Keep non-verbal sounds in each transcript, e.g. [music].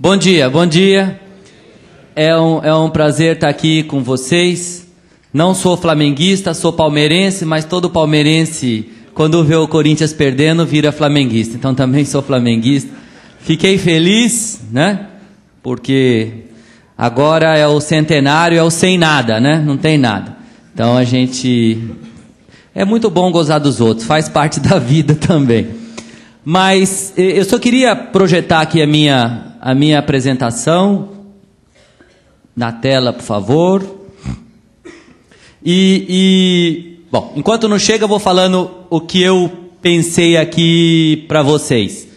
Bom dia, bom dia. É um, é um prazer estar aqui com vocês. Não sou flamenguista, sou palmeirense, mas todo palmeirense, quando vê o Corinthians perdendo, vira flamenguista. Então também sou flamenguista. Fiquei feliz, né? Porque agora é o centenário, é o sem nada, né? Não tem nada. Então a gente. É muito bom gozar dos outros, faz parte [laughs] da vida também. Mas eu só queria projetar aqui a minha, a minha apresentação. Na tela, por favor. E, e bom, enquanto não chega, eu vou falando o que eu pensei aqui para vocês.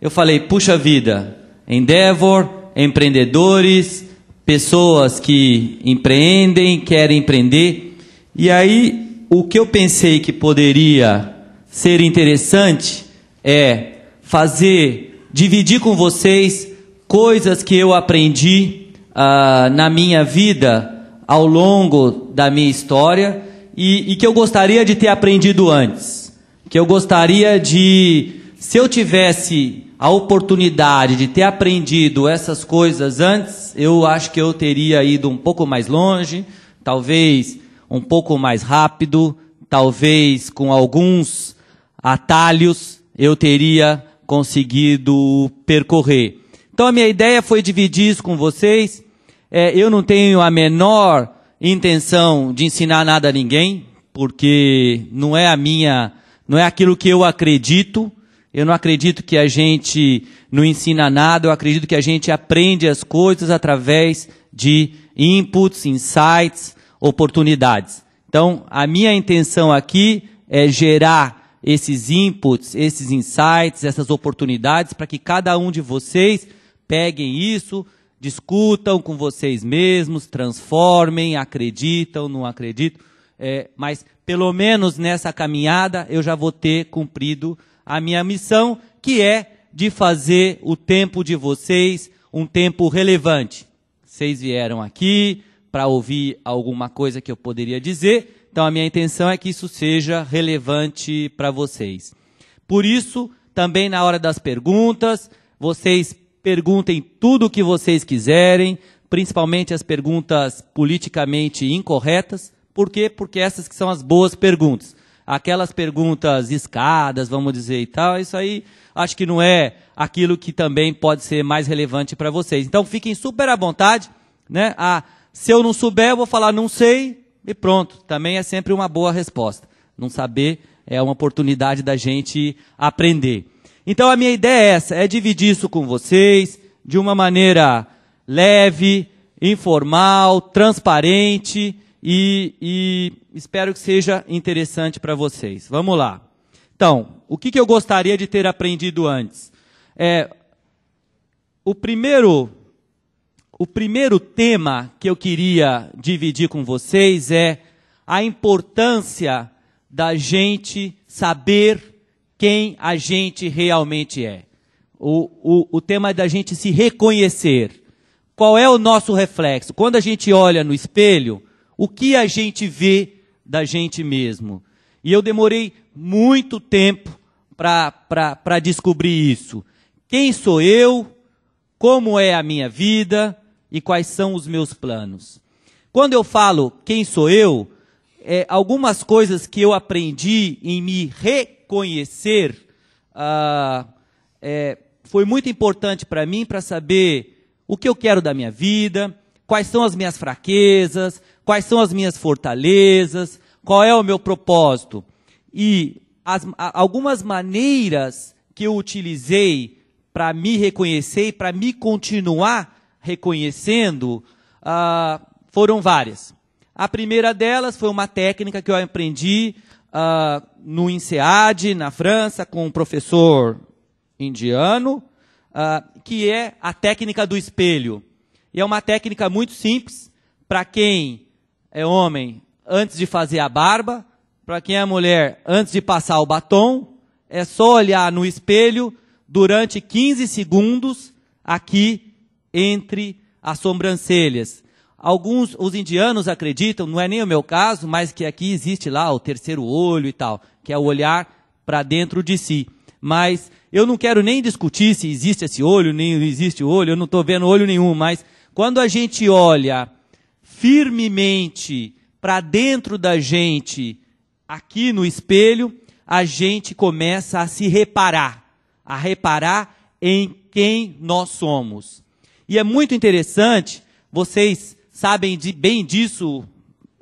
Eu falei, puxa vida, Endeavor, empreendedores, pessoas que empreendem, querem empreender. E aí, o que eu pensei que poderia ser interessante é fazer, dividir com vocês coisas que eu aprendi uh, na minha vida ao longo da minha história e, e que eu gostaria de ter aprendido antes. Que eu gostaria de, se eu tivesse a oportunidade de ter aprendido essas coisas antes, eu acho que eu teria ido um pouco mais longe, talvez um pouco mais rápido, talvez com alguns atalhos eu teria conseguido percorrer. Então a minha ideia foi dividir isso com vocês. É, eu não tenho a menor intenção de ensinar nada a ninguém, porque não é a minha, não é aquilo que eu acredito. Eu não acredito que a gente não ensina nada, eu acredito que a gente aprende as coisas através de inputs, insights, oportunidades. Então, a minha intenção aqui é gerar esses inputs, esses insights, essas oportunidades para que cada um de vocês Peguem isso, discutam com vocês mesmos, transformem, acreditam, não acreditam. É, mas pelo menos nessa caminhada eu já vou ter cumprido a minha missão, que é de fazer o tempo de vocês um tempo relevante. Vocês vieram aqui para ouvir alguma coisa que eu poderia dizer, então a minha intenção é que isso seja relevante para vocês. Por isso, também na hora das perguntas, vocês perguntem tudo o que vocês quiserem, principalmente as perguntas politicamente incorretas. Por quê? Porque essas que são as boas perguntas. Aquelas perguntas escadas, vamos dizer e tal, isso aí acho que não é aquilo que também pode ser mais relevante para vocês. Então fiquem super à vontade, né? Ah, se eu não souber, eu vou falar não sei e pronto. Também é sempre uma boa resposta. Não saber é uma oportunidade da gente aprender. Então a minha ideia é essa, é dividir isso com vocês de uma maneira leve, informal, transparente e, e espero que seja interessante para vocês. Vamos lá. Então, o que, que eu gostaria de ter aprendido antes? É, o primeiro o primeiro tema que eu queria dividir com vocês é a importância da gente saber quem a gente realmente é. O, o, o tema é da gente se reconhecer. Qual é o nosso reflexo? Quando a gente olha no espelho, o que a gente vê da gente mesmo? E eu demorei muito tempo para descobrir isso. Quem sou eu? Como é a minha vida? E quais são os meus planos? Quando eu falo quem sou eu, é, algumas coisas que eu aprendi em me reconhecer reconhecer ah, é, foi muito importante para mim para saber o que eu quero da minha vida, quais são as minhas fraquezas, quais são as minhas fortalezas, qual é o meu propósito. E as, algumas maneiras que eu utilizei para me reconhecer e para me continuar reconhecendo ah, foram várias. A primeira delas foi uma técnica que eu aprendi uh, no INSEAD, na França, com um professor indiano, uh, que é a técnica do espelho. E é uma técnica muito simples para quem é homem antes de fazer a barba, para quem é mulher antes de passar o batom, é só olhar no espelho durante 15 segundos aqui entre as sobrancelhas. Alguns, os indianos acreditam, não é nem o meu caso, mas que aqui existe lá o terceiro olho e tal, que é o olhar para dentro de si. Mas eu não quero nem discutir se existe esse olho, nem existe olho, eu não estou vendo olho nenhum, mas quando a gente olha firmemente para dentro da gente, aqui no espelho, a gente começa a se reparar, a reparar em quem nós somos. E é muito interessante, vocês sabem de, bem disso,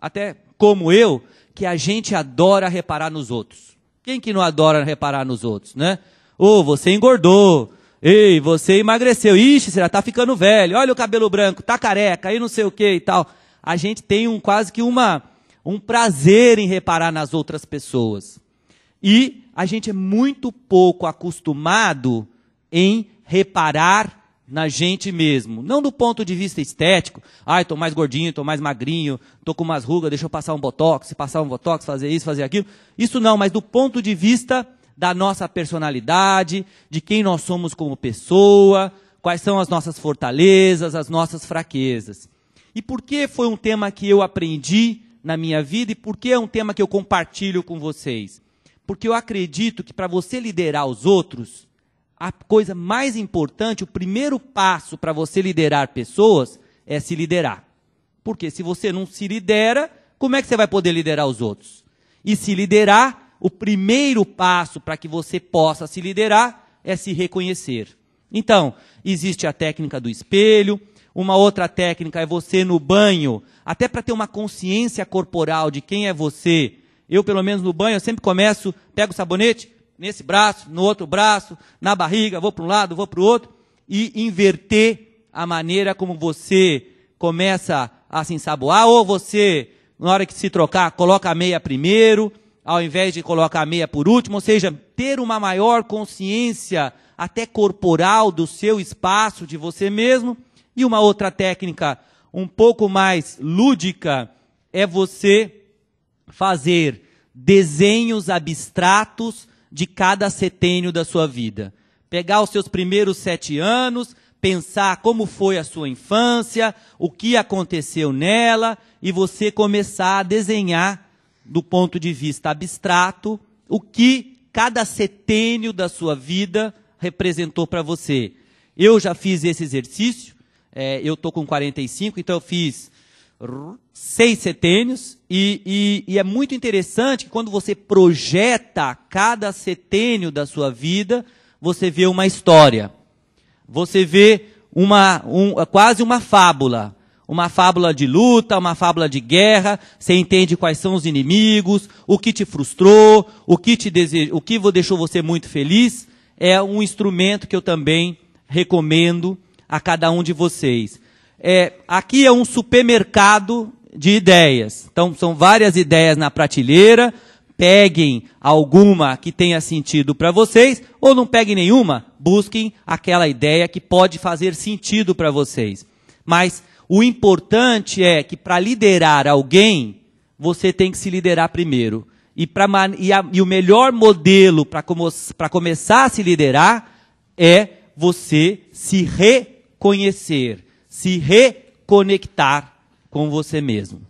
até como eu, que a gente adora reparar nos outros. Quem que não adora reparar nos outros, né? Ô, oh, você engordou. Ei, você emagreceu. Ixi, você já tá ficando velho. Olha o cabelo branco, tá careca, aí não sei o que e tal. A gente tem um quase que uma um prazer em reparar nas outras pessoas. E a gente é muito pouco acostumado em reparar na gente mesmo. Não do ponto de vista estético. Ai, estou mais gordinho, estou mais magrinho, estou com umas rugas, deixa eu passar um botox, passar um botox, fazer isso, fazer aquilo. Isso não, mas do ponto de vista da nossa personalidade, de quem nós somos como pessoa, quais são as nossas fortalezas, as nossas fraquezas. E por que foi um tema que eu aprendi na minha vida e por que é um tema que eu compartilho com vocês? Porque eu acredito que para você liderar os outros, a coisa mais importante, o primeiro passo para você liderar pessoas é se liderar. Porque se você não se lidera, como é que você vai poder liderar os outros? E se liderar, o primeiro passo para que você possa se liderar é se reconhecer. Então, existe a técnica do espelho, uma outra técnica é você no banho, até para ter uma consciência corporal de quem é você. Eu, pelo menos no banho, eu sempre começo, pego o sabonete, nesse braço, no outro braço, na barriga, vou para um lado, vou para o outro, e inverter a maneira como você começa a se ensaboar, ou você, na hora que se trocar, coloca a meia primeiro, ao invés de colocar a meia por último, ou seja, ter uma maior consciência até corporal do seu espaço, de você mesmo. E uma outra técnica um pouco mais lúdica é você fazer desenhos abstratos de cada setênio da sua vida. Pegar os seus primeiros sete anos, pensar como foi a sua infância, o que aconteceu nela, e você começar a desenhar, do ponto de vista abstrato, o que cada setênio da sua vida representou para você. Eu já fiz esse exercício, é, eu estou com 45, então eu fiz seis setênios, e, e, e, é muito interessante que quando você projeta cada setênio da sua vida, você vê uma história. Você vê uma, um, quase uma fábula. Uma fábula de luta, uma fábula de guerra, você entende quais são os inimigos, o que te frustrou, o que te o que deixou você muito feliz, é um instrumento que eu também recomendo a cada um de vocês é, aqui é um supermercado de ideias. Então, são várias ideias na prateleira. Peguem alguma que tenha sentido para vocês, ou não peguem nenhuma, busquem aquela ideia que pode fazer sentido para vocês. Mas o importante é que para liderar alguém, você tem que se liderar primeiro. E, pra, e, a, e o melhor modelo para começar a se liderar é você se reconhecer se reconectar com você mesmo.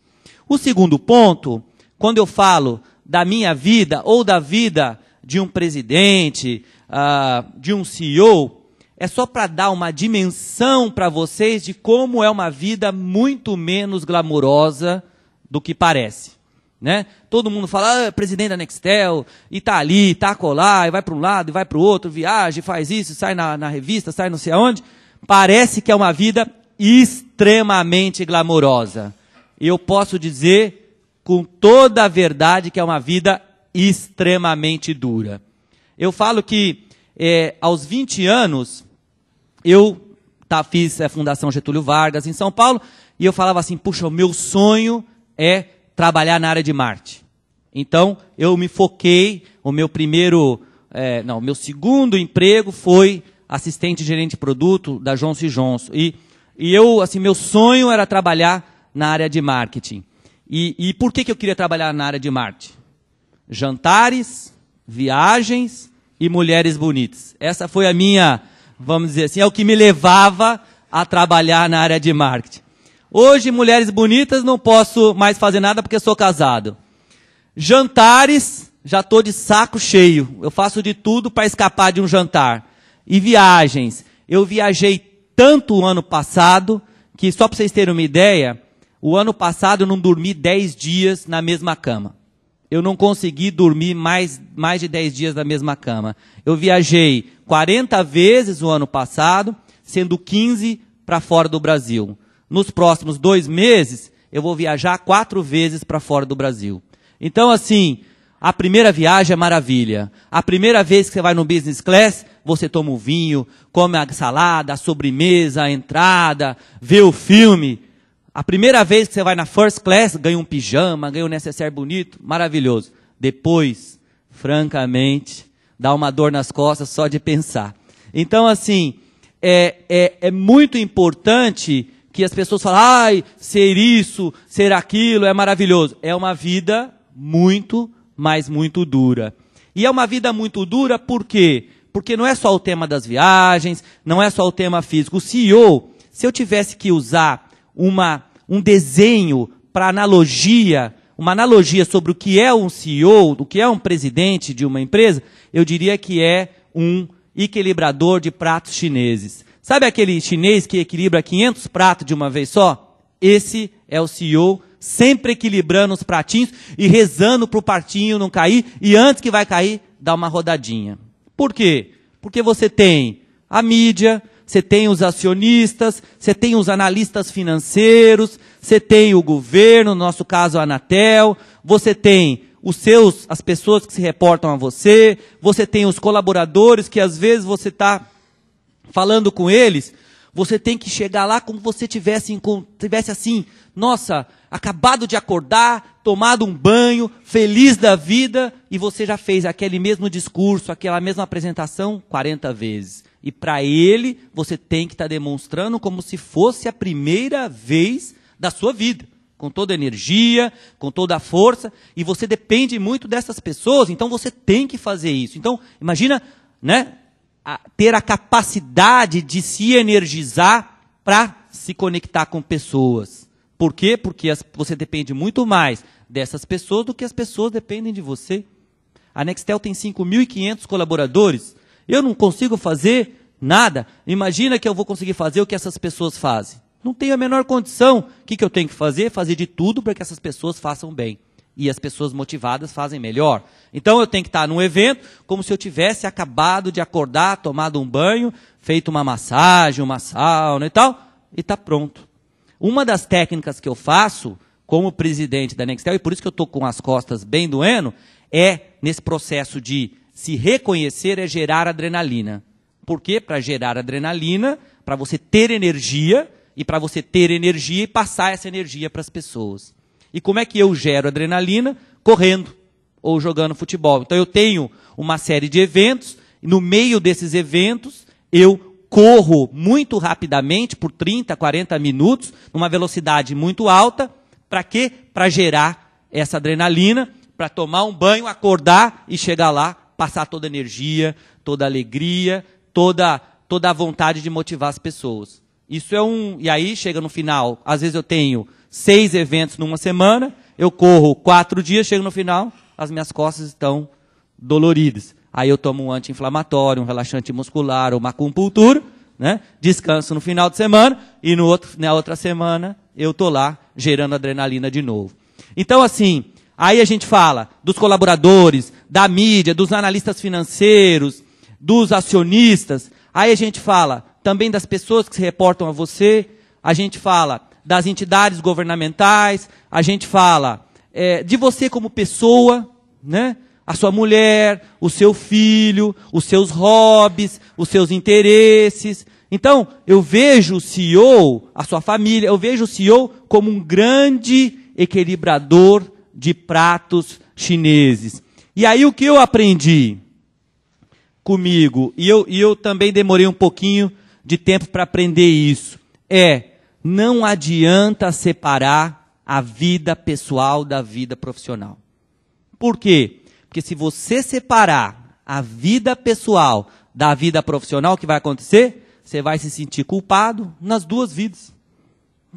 O segundo ponto, quando eu falo da minha vida ou da vida de um presidente, uh, de um CEO, é só para dar uma dimensão para vocês de como é uma vida muito menos glamourosa do que parece. Né? Todo mundo fala, ah, presidente da Nextel, e está ali, está acolá, e vai para um lado, e vai para o outro, viaja, faz isso, sai na, na revista, sai não sei aonde. Parece que é uma vida extremamente glamourosa. Eu posso dizer com toda a verdade que é uma vida extremamente dura. Eu falo que é, aos 20 anos, eu tá, fiz a é, Fundação Getúlio Vargas em São Paulo, e eu falava assim, puxa, o meu sonho é trabalhar na área de Marte. Então, eu me foquei, o meu primeiro, é, não, meu segundo emprego foi assistente gerente de produto da Johnson Johnson. E e eu, assim, meu sonho era trabalhar na área de marketing. E, e por que, que eu queria trabalhar na área de marketing? Jantares, viagens e mulheres bonitas. Essa foi a minha, vamos dizer assim, é o que me levava a trabalhar na área de marketing. Hoje, mulheres bonitas, não posso mais fazer nada porque sou casado. Jantares, já estou de saco cheio. Eu faço de tudo para escapar de um jantar. E viagens. Eu viajei tanto o ano passado, que só para vocês terem uma ideia, o ano passado eu não dormi 10 dias na mesma cama. Eu não consegui dormir mais, mais de 10 dias na mesma cama. Eu viajei 40 vezes o ano passado, sendo 15 para fora do Brasil. Nos próximos dois meses, eu vou viajar quatro vezes para fora do Brasil. Então, assim, a primeira viagem é maravilha. A primeira vez que você vai no business class, você toma o vinho, come a salada, a sobremesa, a entrada, vê o filme. A primeira vez que você vai na first class, ganha um pijama, ganha um necessaire bonito, maravilhoso. Depois, francamente, dá uma dor nas costas só de pensar. Então, assim, é, é, é muito importante que as pessoas falem, ai, ser isso, ser aquilo, é maravilhoso. É uma vida muito, mas muito dura. E é uma vida muito dura por quê? Porque não é só o tema das viagens, não é só o tema físico. O CEO, se eu tivesse que usar uma, um desenho para analogia, uma analogia sobre o que é um CEO, o que é um presidente de uma empresa, eu diria que é um equilibrador de pratos chineses. Sabe aquele chinês que equilibra 500 pratos de uma vez só? Esse é o CEO, sempre equilibrando os pratinhos e rezando para o partinho não cair, e antes que vai cair, dá uma rodadinha. Por quê? Porque você tem a mídia, você tem os acionistas, você tem os analistas financeiros, você tem o governo, no nosso caso a Anatel, você tem os seus, as pessoas que se reportam a você, você tem os colaboradores que às vezes você está falando com eles, você tem que chegar lá como se você tivesse, tivesse assim, nossa, acabado de acordar, tomado um banho, feliz da vida, e você já fez aquele mesmo discurso, aquela mesma apresentação 40 vezes. E para ele, você tem que estar tá demonstrando como se fosse a primeira vez da sua vida, com toda a energia, com toda a força, e você depende muito dessas pessoas, então você tem que fazer isso. Então, imagina, né, a, ter a capacidade de se energizar para se conectar com pessoas. Por quê? Porque as, você depende muito mais dessas pessoas do que as pessoas dependem de você. A Nextel tem 5.500 colaboradores. Eu não consigo fazer nada. Imagina que eu vou conseguir fazer o que essas pessoas fazem. Não tenho a menor condição. O que, que eu tenho que fazer? Fazer de tudo para que essas pessoas façam bem. E as pessoas motivadas fazem melhor. Então eu tenho que estar num evento como se eu tivesse acabado de acordar, tomado um banho, feito uma massagem, uma sauna e tal, e está pronto. Uma das técnicas que eu faço como presidente da Nextel, e por isso que eu estou com as costas bem doendo, é nesse processo de se reconhecer é gerar adrenalina. Por quê? para gerar adrenalina, para você ter energia, e para você ter energia e passar essa energia para as pessoas. E como é que eu gero adrenalina? Correndo ou jogando futebol. Então eu tenho uma série de eventos, no meio desses eventos eu corro muito rapidamente, por 30, 40 minutos, numa velocidade muito alta, para quê? Para gerar essa adrenalina, para tomar um banho, acordar e chegar lá, passar toda a energia, toda a alegria, toda, toda a vontade de motivar as pessoas. Isso é um. E aí chega no final, às vezes eu tenho seis eventos numa semana, eu corro quatro dias, chego no final, as minhas costas estão doloridas. Aí eu tomo um anti-inflamatório, um relaxante muscular, uma acupuntura, né? Descanso no final de semana e no outro, na outra semana eu tô lá gerando adrenalina de novo. Então assim, aí a gente fala dos colaboradores, da mídia, dos analistas financeiros, dos acionistas. Aí a gente fala também das pessoas que se reportam a você. A gente fala das entidades governamentais. A gente fala é, de você como pessoa, né? a sua mulher, o seu filho, os seus hobbies, os seus interesses. Então, eu vejo o CEO, a sua família, eu vejo o CEO como um grande equilibrador de pratos chineses. E aí o que eu aprendi comigo, e eu, e eu também demorei um pouquinho de tempo para aprender isso, é não adianta separar a vida pessoal da vida profissional. Por quê? Porque se você separar a vida pessoal da vida profissional, o que vai acontecer? Você vai se sentir culpado nas duas vidas.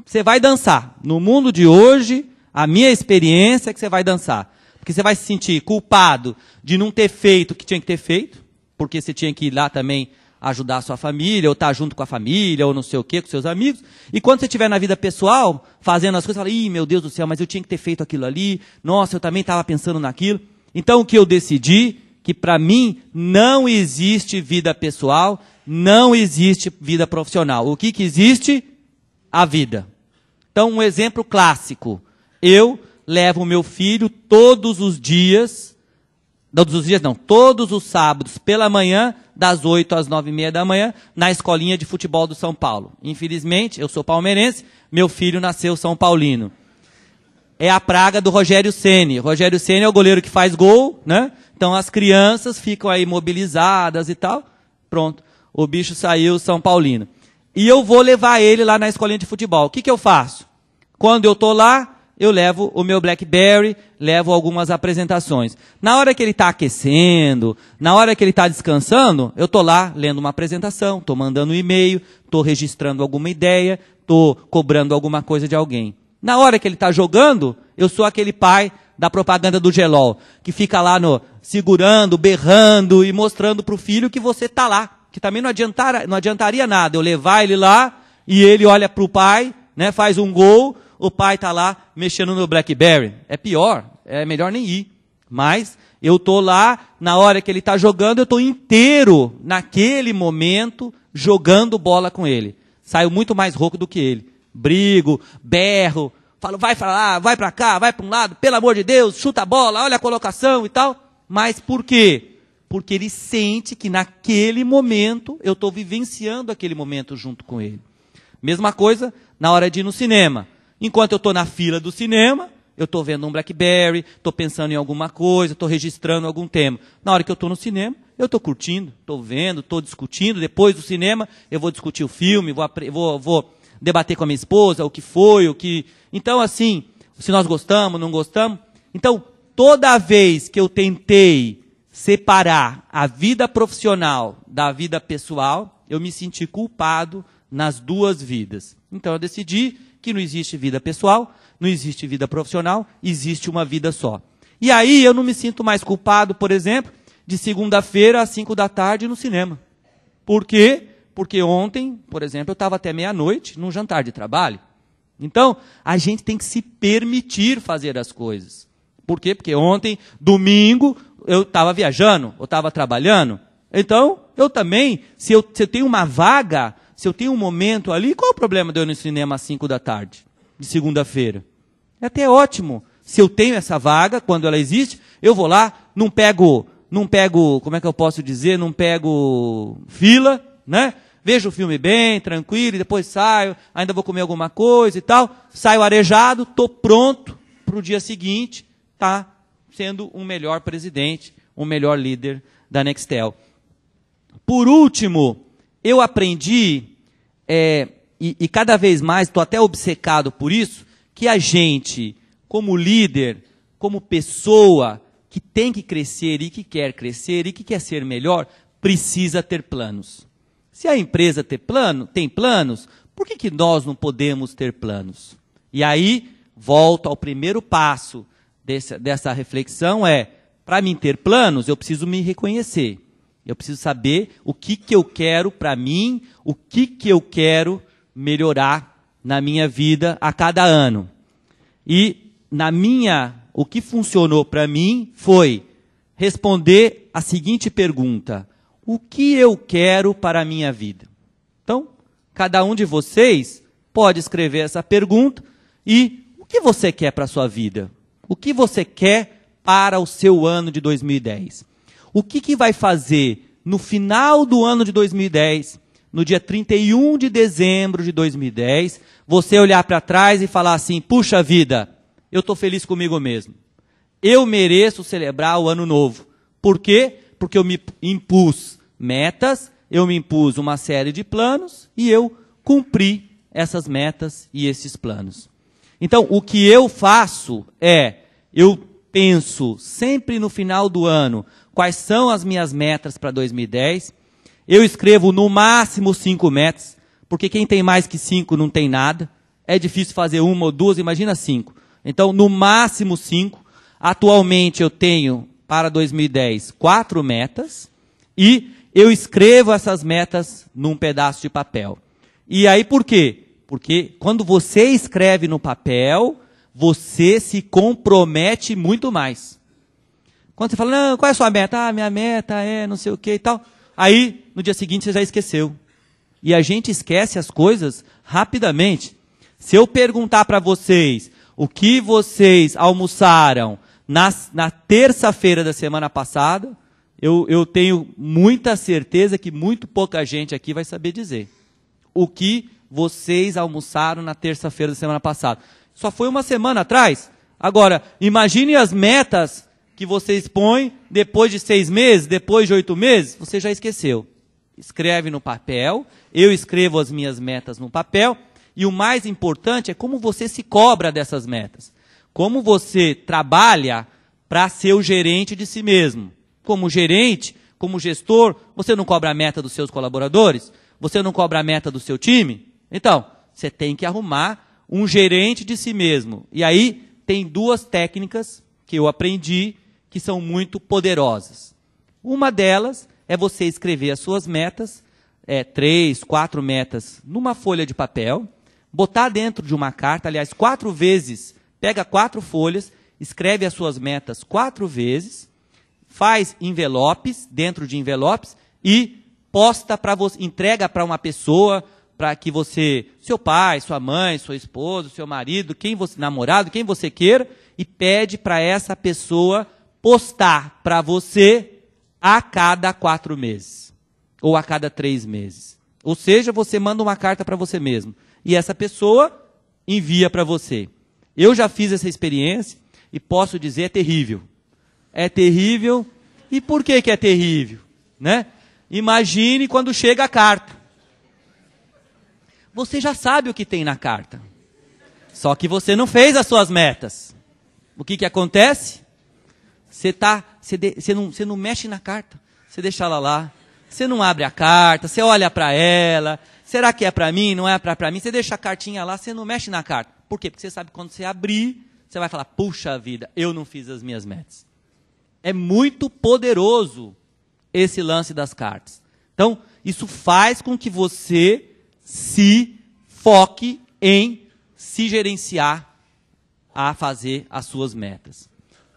Você vai dançar. No mundo de hoje, a minha experiência é que você vai dançar. Porque você vai se sentir culpado de não ter feito o que tinha que ter feito, porque você tinha que ir lá também ajudar a sua família, ou estar tá junto com a família, ou não sei o quê, com seus amigos. E quando você estiver na vida pessoal, fazendo as coisas, você fala, ih, meu Deus do céu, mas eu tinha que ter feito aquilo ali, nossa, eu também estava pensando naquilo. Então o que eu decidi? Que para mim não existe vida pessoal, não existe vida profissional. O que, que existe? A vida. Então, um exemplo clássico. Eu levo meu filho todos os dias, todos os dias não, todos os sábados pela manhã, das 8 às 9 e meia da manhã, na escolinha de futebol do São Paulo. Infelizmente, eu sou palmeirense, meu filho nasceu São Paulino é a praga do Rogério Ceni. Rogério Ceni é o goleiro que faz gol, né? Então as crianças ficam aí mobilizadas e tal. Pronto, o bicho saiu São Paulino. E eu vou levar ele lá na escolinha de futebol. O que, que eu faço? Quando eu tô lá, eu levo o meu BlackBerry, levo algumas apresentações. Na hora que ele está aquecendo, na hora que ele está descansando, eu tô lá lendo uma apresentação, tô mandando um e-mail, tô registrando alguma ideia, tô cobrando alguma coisa de alguém. Na hora que ele está jogando, eu sou aquele pai da propaganda do gelol, que fica lá no segurando, berrando e mostrando para o filho que você está lá. Que também não, adiantar, não adiantaria nada eu levar ele lá e ele olha para o pai, né, faz um gol, o pai está lá mexendo no Blackberry. É pior, é melhor nem ir. Mas eu estou lá, na hora que ele está jogando, eu estou inteiro, naquele momento, jogando bola com ele. Saio muito mais rouco do que ele brigo, berro, falo, vai para lá, vai para cá, vai para um lado, pelo amor de Deus, chuta a bola, olha a colocação e tal. Mas por quê? Porque ele sente que naquele momento eu estou vivenciando aquele momento junto com ele. Mesma coisa na hora de ir no cinema. Enquanto eu estou na fila do cinema, eu estou vendo um Blackberry, estou pensando em alguma coisa, estou registrando algum tema. Na hora que eu estou no cinema, eu estou curtindo, estou vendo, estou discutindo. Depois do cinema, eu vou discutir o filme, vou, vou, vou debater com a minha esposa, o que foi, o que. Então, assim, se nós gostamos, não gostamos. Então, toda vez que eu tentei separar a vida profissional da vida pessoal, eu me senti culpado nas duas vidas. Então, eu decidi que não existe vida pessoal, não existe vida profissional, existe uma vida só. E aí eu não me sinto mais culpado, por exemplo, de segunda-feira às cinco da tarde no cinema. Porque porque ontem, por exemplo, eu estava até meia-noite num jantar de trabalho. Então, a gente tem que se permitir fazer as coisas. Por quê? Porque ontem, domingo, eu estava viajando, eu estava trabalhando. Então, eu também, se eu, se eu tenho uma vaga, se eu tenho um momento ali, qual é o problema de eu ir no cinema às 5 da tarde, de segunda-feira? É até ótimo. Se eu tenho essa vaga, quando ela existe, eu vou lá, não pego, não pego, como é que eu posso dizer, não pego fila, né? vejo o filme bem, tranquilo, e depois saio, ainda vou comer alguma coisa e tal. Saio arejado, estou pronto para o dia seguinte, tá sendo um melhor presidente, um melhor líder da Nextel. Por último, eu aprendi, é, e, e cada vez mais estou até obcecado por isso, que a gente, como líder, como pessoa que tem que crescer e que quer crescer e que quer ser melhor, precisa ter planos. Se a empresa tem, plano, tem planos, por que, que nós não podemos ter planos? E aí, volto ao primeiro passo dessa, dessa reflexão: é para mim ter planos, eu preciso me reconhecer. Eu preciso saber o que, que eu quero para mim, o que, que eu quero melhorar na minha vida a cada ano. E na minha, o que funcionou para mim foi responder a seguinte pergunta: o que eu quero para a minha vida? Então, cada um de vocês pode escrever essa pergunta e o que você quer para a sua vida? O que você quer para o seu ano de 2010? O que, que vai fazer no final do ano de 2010, no dia 31 de dezembro de 2010, você olhar para trás e falar assim: puxa vida, eu estou feliz comigo mesmo. Eu mereço celebrar o ano novo. Por quê? porque eu me impus metas, eu me impus uma série de planos e eu cumpri essas metas e esses planos. Então, o que eu faço é, eu penso sempre no final do ano quais são as minhas metas para 2010. Eu escrevo no máximo cinco metas, porque quem tem mais que cinco não tem nada. É difícil fazer uma ou duas, imagina cinco. Então, no máximo cinco. Atualmente eu tenho para 2010 quatro metas e eu escrevo essas metas num pedaço de papel. E aí por quê? Porque quando você escreve no papel, você se compromete muito mais. Quando você fala, não, qual é a sua meta? Ah, minha meta é não sei o que e tal. Aí, no dia seguinte, você já esqueceu. E a gente esquece as coisas rapidamente. Se eu perguntar para vocês o que vocês almoçaram, na terça-feira da semana passada, eu, eu tenho muita certeza que muito pouca gente aqui vai saber dizer o que vocês almoçaram na terça-feira da semana passada. Só foi uma semana atrás. Agora, imagine as metas que vocês põem depois de seis meses, depois de oito meses, você já esqueceu. Escreve no papel, eu escrevo as minhas metas no papel, e o mais importante é como você se cobra dessas metas. Como você trabalha para ser o gerente de si mesmo? Como gerente, como gestor, você não cobra a meta dos seus colaboradores? Você não cobra a meta do seu time? Então, você tem que arrumar um gerente de si mesmo. E aí tem duas técnicas que eu aprendi que são muito poderosas. Uma delas é você escrever as suas metas, é, três, quatro metas, numa folha de papel, botar dentro de uma carta, aliás, quatro vezes pega quatro folhas, escreve as suas metas quatro vezes, faz envelopes, dentro de envelopes, e posta para você, entrega para uma pessoa, para que você, seu pai, sua mãe, sua esposa, seu marido, quem você, namorado, quem você queira, e pede para essa pessoa postar para você a cada quatro meses ou a cada três meses. Ou seja, você manda uma carta para você mesmo e essa pessoa envia para você. Eu já fiz essa experiência e posso dizer é terrível. É terrível. E por que, que é terrível? Né? Imagine quando chega a carta. Você já sabe o que tem na carta. Só que você não fez as suas metas. O que, que acontece? Você tá, você, de, você, não, você não mexe na carta. Você deixa ela lá. Você não abre a carta, você olha para ela. Será que é para mim? Não é para mim? Você deixa a cartinha lá, você não mexe na carta. Por quê? Porque você sabe que quando você abrir, você vai falar: puxa vida, eu não fiz as minhas metas. É muito poderoso esse lance das cartas. Então, isso faz com que você se foque em se gerenciar a fazer as suas metas.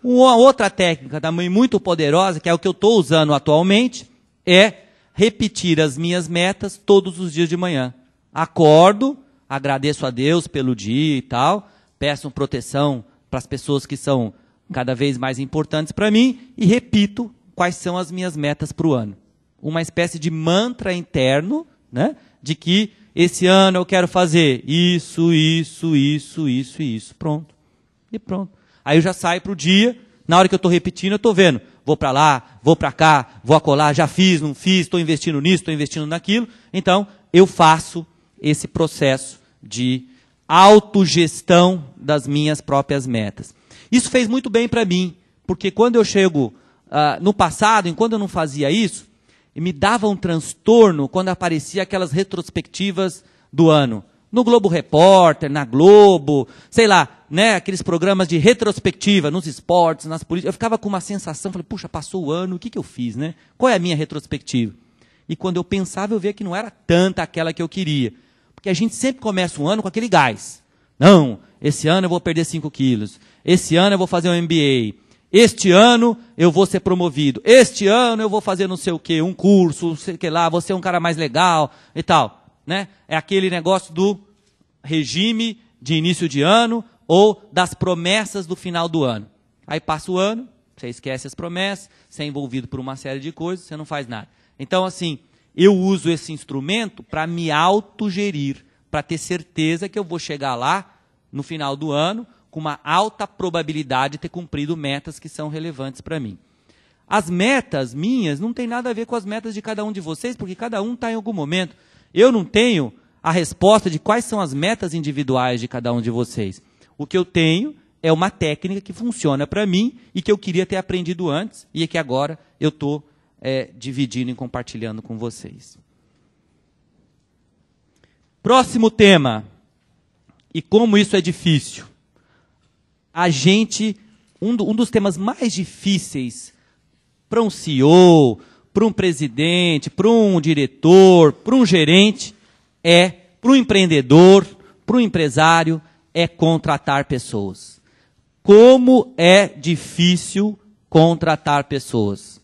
Uma outra técnica também muito poderosa, que é o que eu estou usando atualmente, é repetir as minhas metas todos os dias de manhã. Acordo, agradeço a Deus pelo dia e tal, peço proteção para as pessoas que são cada vez mais importantes para mim e repito quais são as minhas metas para o ano. Uma espécie de mantra interno, né, de que esse ano eu quero fazer isso, isso, isso, isso e isso. Pronto. E pronto. Aí eu já saio para o dia, na hora que eu estou repetindo, eu estou vendo. Vou para lá, vou para cá, vou acolá, já fiz, não fiz, estou investindo nisso, estou investindo naquilo. Então, eu faço esse processo de autogestão das minhas próprias metas. Isso fez muito bem para mim, porque quando eu chego uh, no passado, enquanto eu não fazia isso, me dava um transtorno quando aparecia aquelas retrospectivas do ano. No Globo Repórter, na Globo, sei lá, né, aqueles programas de retrospectiva nos esportes, nas políticas. Eu ficava com uma sensação, falei, puxa, passou o ano, o que, que eu fiz, né? Qual é a minha retrospectiva? E quando eu pensava, eu via que não era tanta aquela que eu queria que a gente sempre começa um ano com aquele gás. Não, esse ano eu vou perder 5 quilos. Esse ano eu vou fazer um MBA. Este ano eu vou ser promovido. Este ano eu vou fazer não sei o que, um curso, não sei o que lá, vou ser é um cara mais legal e tal. Né? É aquele negócio do regime de início de ano ou das promessas do final do ano. Aí passa o ano, você esquece as promessas, você é envolvido por uma série de coisas, você não faz nada. Então, assim, eu uso esse instrumento para me autogerir, para ter certeza que eu vou chegar lá no final do ano com uma alta probabilidade de ter cumprido metas que são relevantes para mim. As metas minhas não tem nada a ver com as metas de cada um de vocês, porque cada um está em algum momento. Eu não tenho a resposta de quais são as metas individuais de cada um de vocês. O que eu tenho é uma técnica que funciona para mim e que eu queria ter aprendido antes e é que agora eu estou é, dividindo e compartilhando com vocês. Próximo tema. E como isso é difícil. A gente, um, do, um dos temas mais difíceis para um CEO, para um presidente, para um diretor, para um gerente, é, para um empreendedor, para um empresário, é contratar pessoas. Como é difícil contratar pessoas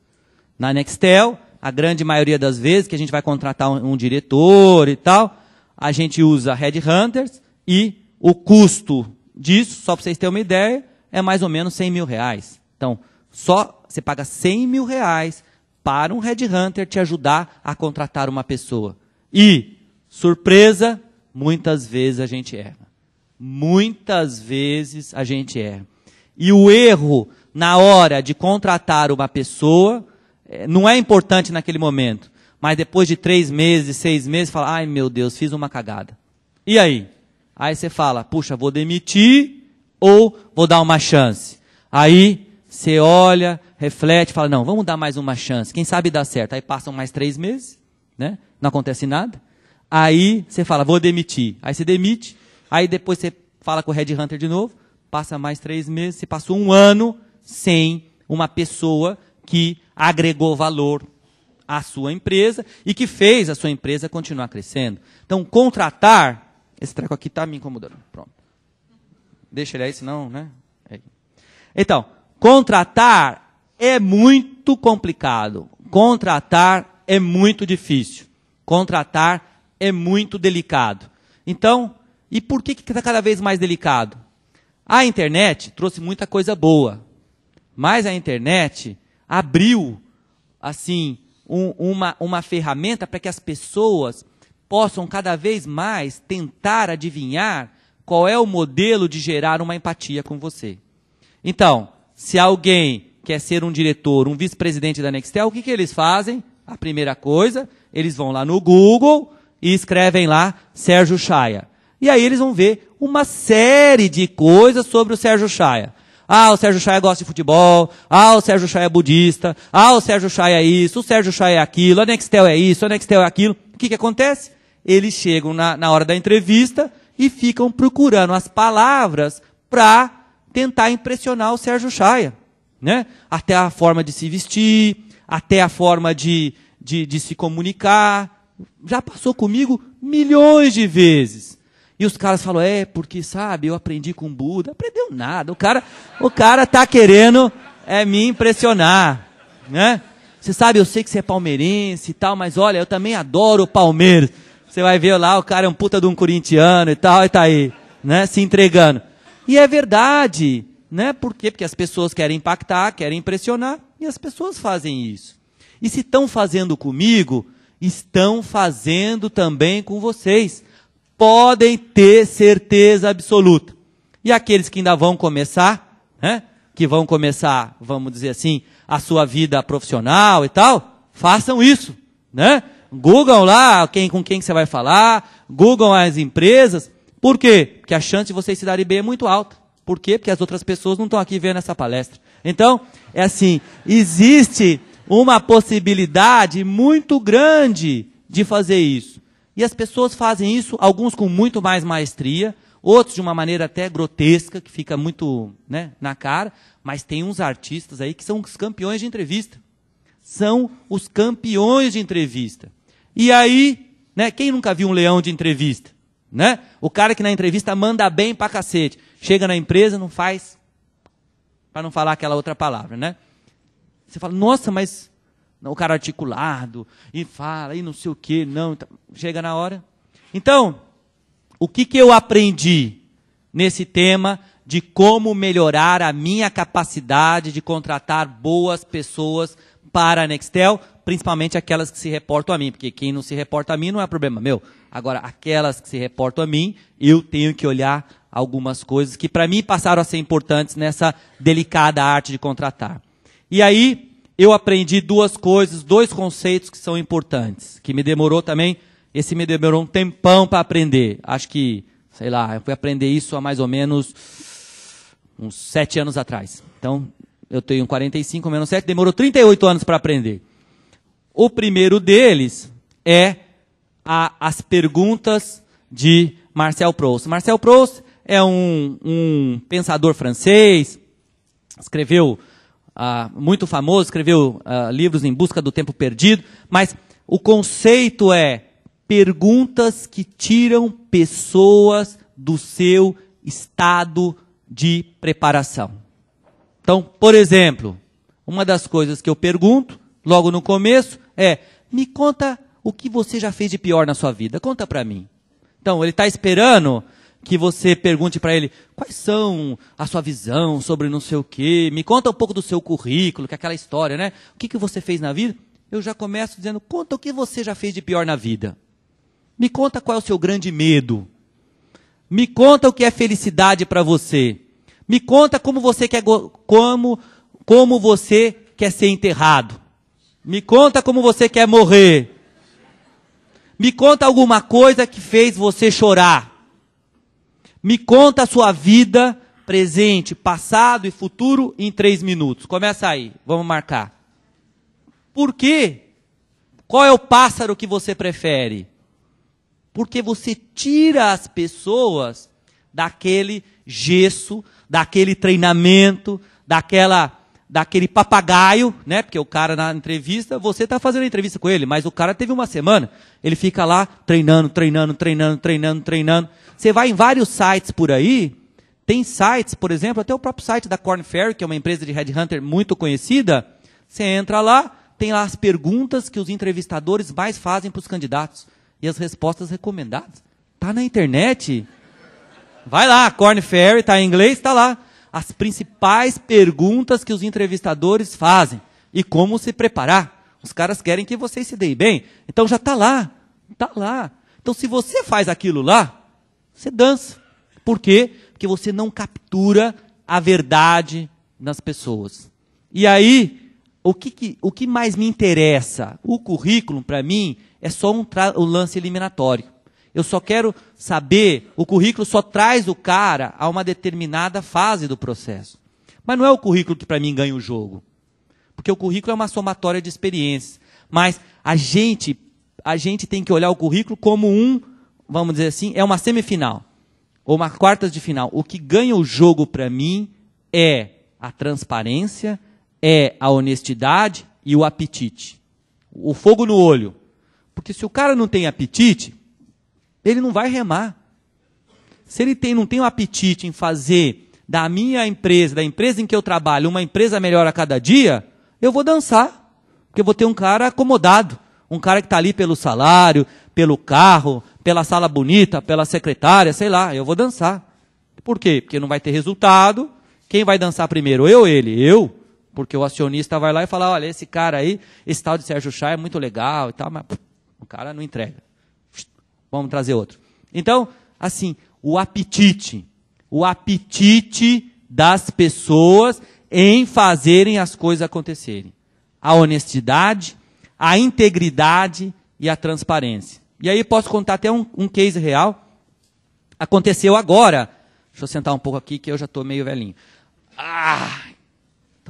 na Nextel, a grande maioria das vezes que a gente vai contratar um, um diretor e tal, a gente usa Headhunters e o custo disso, só para vocês terem uma ideia, é mais ou menos 100 mil reais. Então, só você paga 100 mil reais para um Headhunter te ajudar a contratar uma pessoa. E, surpresa, muitas vezes a gente erra. Muitas vezes a gente erra. E o erro na hora de contratar uma pessoa é, não é importante naquele momento. Mas depois de três meses, seis meses, fala, ai meu Deus, fiz uma cagada. E aí? Aí você fala, puxa, vou demitir ou vou dar uma chance. Aí você olha, reflete, fala, não, vamos dar mais uma chance. Quem sabe dá certo. Aí passam mais três meses, né? Não acontece nada. Aí você fala, vou demitir. Aí você demite. Aí depois você fala com o Red Hunter de novo. Passa mais três meses. Você passou um ano sem uma pessoa que agregou valor à sua empresa e que fez a sua empresa continuar crescendo. Então, contratar. Esse treco aqui está me incomodando. Pronto. Deixa ele aí, senão, né? É então, contratar é muito complicado. Contratar é muito difícil. Contratar é muito delicado. Então, e por que está cada vez mais delicado? A internet trouxe muita coisa boa, mas a internet abriu assim um, uma, uma ferramenta para que as pessoas possam cada vez mais tentar adivinhar qual é o modelo de gerar uma empatia com você. Então, se alguém quer ser um diretor, um vice-presidente da Nextel, o que, que eles fazem? A primeira coisa, eles vão lá no Google e escrevem lá Sérgio Chaia. E aí eles vão ver uma série de coisas sobre o Sérgio Chaia. Ah, o Sérgio Chá gosta de futebol. Ah, o Sérgio Chá é budista. Ah, o Sérgio Chá é isso. O Sérgio Chá é aquilo. A Nextel é isso. A Nextel é aquilo. O que, que acontece? Eles chegam na, na hora da entrevista e ficam procurando as palavras para tentar impressionar o Sérgio Chaia. Né? Até a forma de se vestir, até a forma de, de, de se comunicar. Já passou comigo milhões de vezes. E os caras falam, é, porque sabe, eu aprendi com Buda. Aprendeu nada. O cara, o cara tá querendo é me impressionar, né? Você sabe, eu sei que você é palmeirense e tal, mas olha, eu também adoro o Palmeiras. Você vai ver lá, o cara é um puta de um corintiano e tal, e tá aí, né? Se entregando. E é verdade, né? Por quê? Porque as pessoas querem impactar, querem impressionar, e as pessoas fazem isso. E se estão fazendo comigo, estão fazendo também com vocês podem ter certeza absoluta. E aqueles que ainda vão começar, né, que vão começar, vamos dizer assim, a sua vida profissional e tal, façam isso, né? Google lá quem, com quem que você vai falar, Google as empresas. Por quê? Porque a chance de vocês se darem bem é muito alta. Por quê? Porque as outras pessoas não estão aqui vendo essa palestra. Então, é assim, existe uma possibilidade muito grande de fazer isso. E as pessoas fazem isso, alguns com muito mais maestria, outros de uma maneira até grotesca, que fica muito né, na cara, mas tem uns artistas aí que são os campeões de entrevista. São os campeões de entrevista. E aí, né, quem nunca viu um leão de entrevista? Né? O cara que na entrevista manda bem pra cacete. Chega na empresa, não faz. para não falar aquela outra palavra, né? Você fala, nossa, mas o cara articulado, e fala, e não sei o quê, não. Então, chega na hora. Então, o que, que eu aprendi nesse tema de como melhorar a minha capacidade de contratar boas pessoas para a Nextel, principalmente aquelas que se reportam a mim, porque quem não se reporta a mim não é problema meu. Agora, aquelas que se reportam a mim, eu tenho que olhar algumas coisas que para mim passaram a ser importantes nessa delicada arte de contratar. E aí, eu aprendi duas coisas, dois conceitos que são importantes, que me demorou também, esse me demorou um tempão para aprender. Acho que, sei lá, eu fui aprender isso há mais ou menos uns sete anos atrás. Então, eu tenho 45 menos 7, demorou 38 anos para aprender. O primeiro deles é a, as perguntas de Marcel Proust. Marcel Proust é um, um pensador francês, escreveu ah, muito famoso, escreveu ah, livros em busca do tempo perdido, mas o conceito é perguntas que tiram pessoas do seu estado de preparação. Então, por exemplo, uma das coisas que eu pergunto logo no começo é: me conta o que você já fez de pior na sua vida, conta para mim. Então, ele está esperando que você pergunte para ele quais são a sua visão sobre não sei o quê, me conta um pouco do seu currículo, que é aquela história, né? O que, que você fez na vida? Eu já começo dizendo, conta o que você já fez de pior na vida. Me conta qual é o seu grande medo. Me conta o que é felicidade para você. Me conta como você quer como como você quer ser enterrado. Me conta como você quer morrer. Me conta alguma coisa que fez você chorar. Me conta a sua vida, presente, passado e futuro em três minutos. Começa aí, vamos marcar. Por quê? Qual é o pássaro que você prefere? Porque você tira as pessoas daquele gesso, daquele treinamento, daquela daquele papagaio, né? Porque o cara na entrevista, você está fazendo a entrevista com ele, mas o cara teve uma semana, ele fica lá treinando, treinando, treinando, treinando, treinando. Você vai em vários sites por aí, tem sites, por exemplo, até o próprio site da Corn Ferry, que é uma empresa de headhunter muito conhecida, você entra lá, tem lá as perguntas que os entrevistadores mais fazem para os candidatos e as respostas recomendadas. Tá na internet. Vai lá, Corn Ferry, tá em inglês, tá lá as principais perguntas que os entrevistadores fazem e como se preparar. Os caras querem que vocês se deem bem. Então já está lá. Está lá. Então se você faz aquilo lá, você dança. Por quê? Porque você não captura a verdade nas pessoas. E aí, o que, que o que mais me interessa? O currículo, para mim, é só um, um lance eliminatório. Eu só quero saber, o currículo só traz o cara a uma determinada fase do processo. Mas não é o currículo que para mim ganha o jogo. Porque o currículo é uma somatória de experiências. Mas a gente, a gente tem que olhar o currículo como um, vamos dizer assim, é uma semifinal ou uma quartas de final. O que ganha o jogo para mim é a transparência, é a honestidade e o apetite. O fogo no olho. Porque se o cara não tem apetite, ele não vai remar. Se ele tem, não tem o um apetite em fazer da minha empresa, da empresa em que eu trabalho, uma empresa melhor a cada dia, eu vou dançar. Porque eu vou ter um cara acomodado. Um cara que está ali pelo salário, pelo carro, pela sala bonita, pela secretária, sei lá. Eu vou dançar. Por quê? Porque não vai ter resultado. Quem vai dançar primeiro? Eu ou ele? Eu. Porque o acionista vai lá e fala: olha, esse cara aí, esse tal de Sérgio Chá é muito legal e tal, mas pô, o cara não entrega. Vamos trazer outro. Então, assim, o apetite. O apetite das pessoas em fazerem as coisas acontecerem. A honestidade, a integridade e a transparência. E aí posso contar até um, um case real. Aconteceu agora. Deixa eu sentar um pouco aqui que eu já estou meio velhinho. Ah!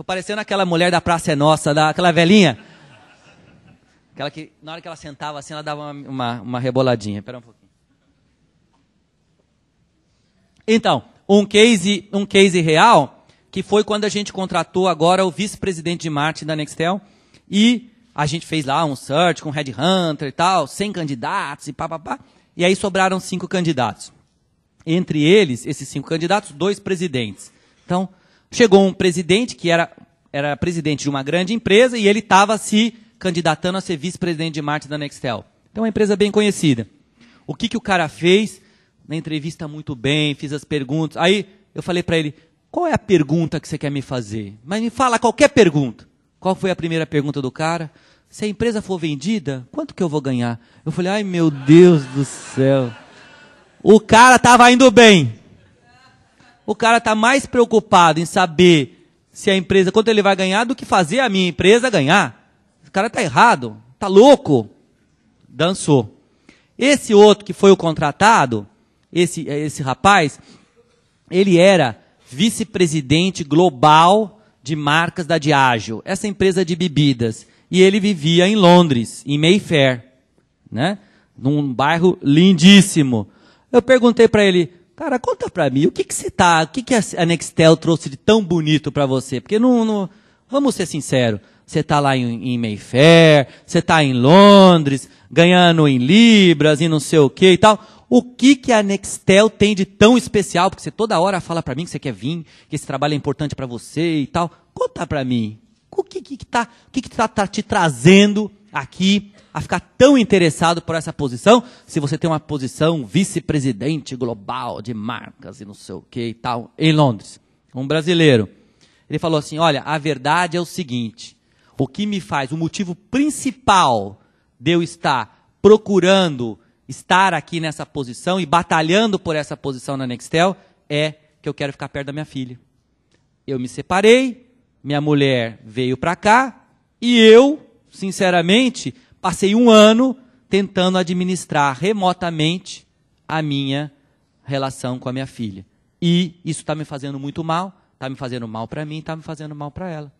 parecendo aquela mulher da Praça é Nossa, daquela velhinha. Aquela que, na hora que ela sentava assim, ela dava uma, uma, uma reboladinha. Espera um pouquinho. Então, um case, um case real, que foi quando a gente contratou agora o vice-presidente de marketing da Nextel e a gente fez lá um search com Headhunter e tal, 100 candidatos e pá. E aí sobraram cinco candidatos. Entre eles, esses cinco candidatos, dois presidentes. Então, chegou um presidente que era, era presidente de uma grande empresa e ele estava se candidatando a ser vice-presidente de marketing da Nextel. Então, é uma empresa bem conhecida. O que, que o cara fez? Na entrevista, muito bem, fiz as perguntas. Aí, eu falei para ele, qual é a pergunta que você quer me fazer? Mas me fala qualquer pergunta. Qual foi a primeira pergunta do cara? Se a empresa for vendida, quanto que eu vou ganhar? Eu falei, ai meu Deus do céu. O cara estava indo bem. O cara está mais preocupado em saber se a empresa, quanto ele vai ganhar, do que fazer a minha empresa ganhar. O cara tá errado, tá louco. Dançou. Esse outro que foi o contratado, esse, é, esse rapaz, ele era vice-presidente global de marcas da Diageo, essa empresa de bebidas. E ele vivia em Londres, em Mayfair, né? num bairro lindíssimo. Eu perguntei para ele, cara, conta para mim, o que, que você tá, o que, que a Nextel trouxe de tão bonito para você? Porque não, não, vamos ser sinceros, você está lá em, em Mayfair, você está em Londres, ganhando em libras e não sei o que e tal. O que, que a Nextel tem de tão especial? Porque você toda hora fala para mim que você quer vir, que esse trabalho é importante para você e tal. Conta para mim. O que que está que que tá, tá te trazendo aqui a ficar tão interessado por essa posição? Se você tem uma posição vice-presidente global de marcas e não sei o que e tal, em Londres. Um brasileiro. Ele falou assim, olha, a verdade é o seguinte, o que me faz, o motivo principal de eu estar procurando estar aqui nessa posição e batalhando por essa posição na Nextel é que eu quero ficar perto da minha filha. Eu me separei, minha mulher veio para cá e eu, sinceramente, passei um ano tentando administrar remotamente a minha relação com a minha filha. E isso está me fazendo muito mal, está me fazendo mal para mim, está me fazendo mal para ela.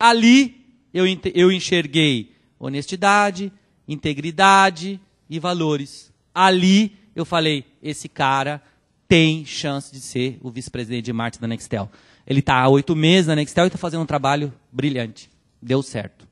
Ali eu, eu enxerguei honestidade, integridade e valores. Ali eu falei: esse cara tem chance de ser o vice-presidente de marketing da Nextel. Ele está há oito meses na Nextel e está fazendo um trabalho brilhante. Deu certo.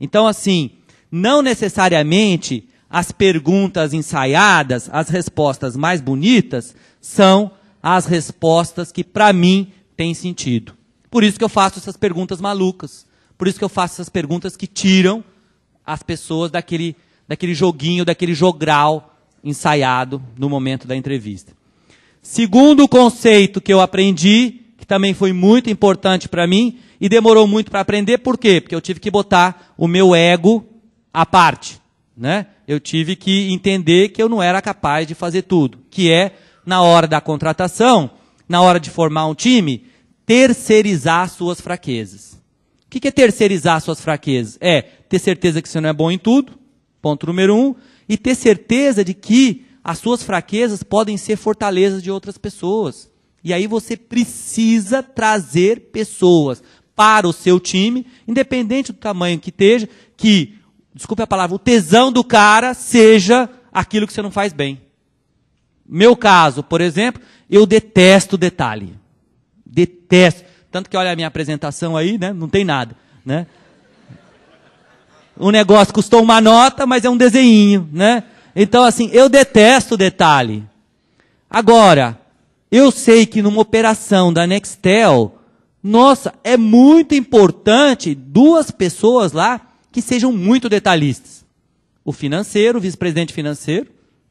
Então, assim, não necessariamente as perguntas ensaiadas, as respostas mais bonitas, são as respostas que, para mim, têm sentido. Por isso que eu faço essas perguntas malucas. Por isso que eu faço essas perguntas que tiram as pessoas daquele, daquele joguinho, daquele jogral ensaiado no momento da entrevista. Segundo conceito que eu aprendi, que também foi muito importante para mim e demorou muito para aprender, por quê? Porque eu tive que botar o meu ego à parte, né? Eu tive que entender que eu não era capaz de fazer tudo, que é na hora da contratação, na hora de formar um time, terceirizar suas fraquezas. O que é terceirizar suas fraquezas? É ter certeza que você não é bom em tudo, ponto número um, e ter certeza de que as suas fraquezas podem ser fortalezas de outras pessoas. E aí você precisa trazer pessoas para o seu time, independente do tamanho que esteja, que, desculpe a palavra, o tesão do cara seja aquilo que você não faz bem. Meu caso, por exemplo, eu detesto detalhe. Detesto. Tanto que olha a minha apresentação aí, né? Não tem nada, né? O negócio custou uma nota, mas é um desenho, né? Então, assim, eu detesto o detalhe. Agora, eu sei que numa operação da Nextel, nossa, é muito importante duas pessoas lá que sejam muito detalhistas. O financeiro, o vice-presidente financeiro,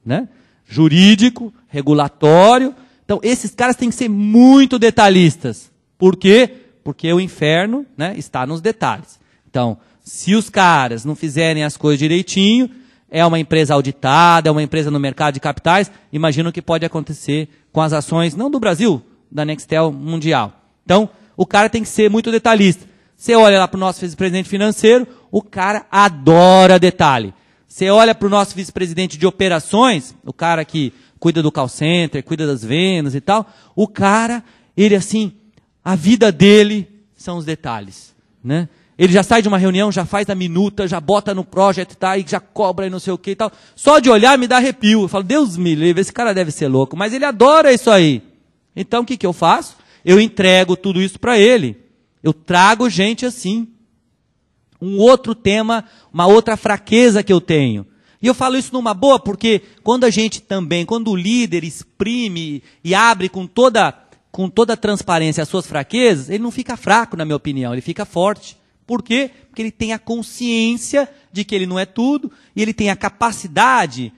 né? Jurídico, regulatório. Então, esses caras têm que ser muito detalhistas. Por quê? Porque o inferno né, está nos detalhes. Então, se os caras não fizerem as coisas direitinho, é uma empresa auditada, é uma empresa no mercado de capitais, imagina o que pode acontecer com as ações, não do Brasil, da Nextel mundial. Então, o cara tem que ser muito detalhista. Você olha lá para o nosso vice-presidente financeiro, o cara adora detalhe. Você olha para o nosso vice-presidente de operações, o cara que cuida do call center, cuida das vendas e tal, o cara, ele assim, a vida dele são os detalhes, né? Ele já sai de uma reunião, já faz a minuta, já bota no projeto, tá? E já cobra e não sei o que e tal. Só de olhar me dá arrepio. Eu falo, Deus me livre, esse cara deve ser louco. Mas ele adora isso aí. Então o que, que eu faço? Eu entrego tudo isso para ele. Eu trago gente assim. Um outro tema, uma outra fraqueza que eu tenho. E eu falo isso numa boa, porque quando a gente também, quando o líder exprime e abre com toda com toda a transparência as suas fraquezas, ele não fica fraco, na minha opinião, ele fica forte. Por quê? Porque ele tem a consciência de que ele não é tudo e ele tem a capacidade.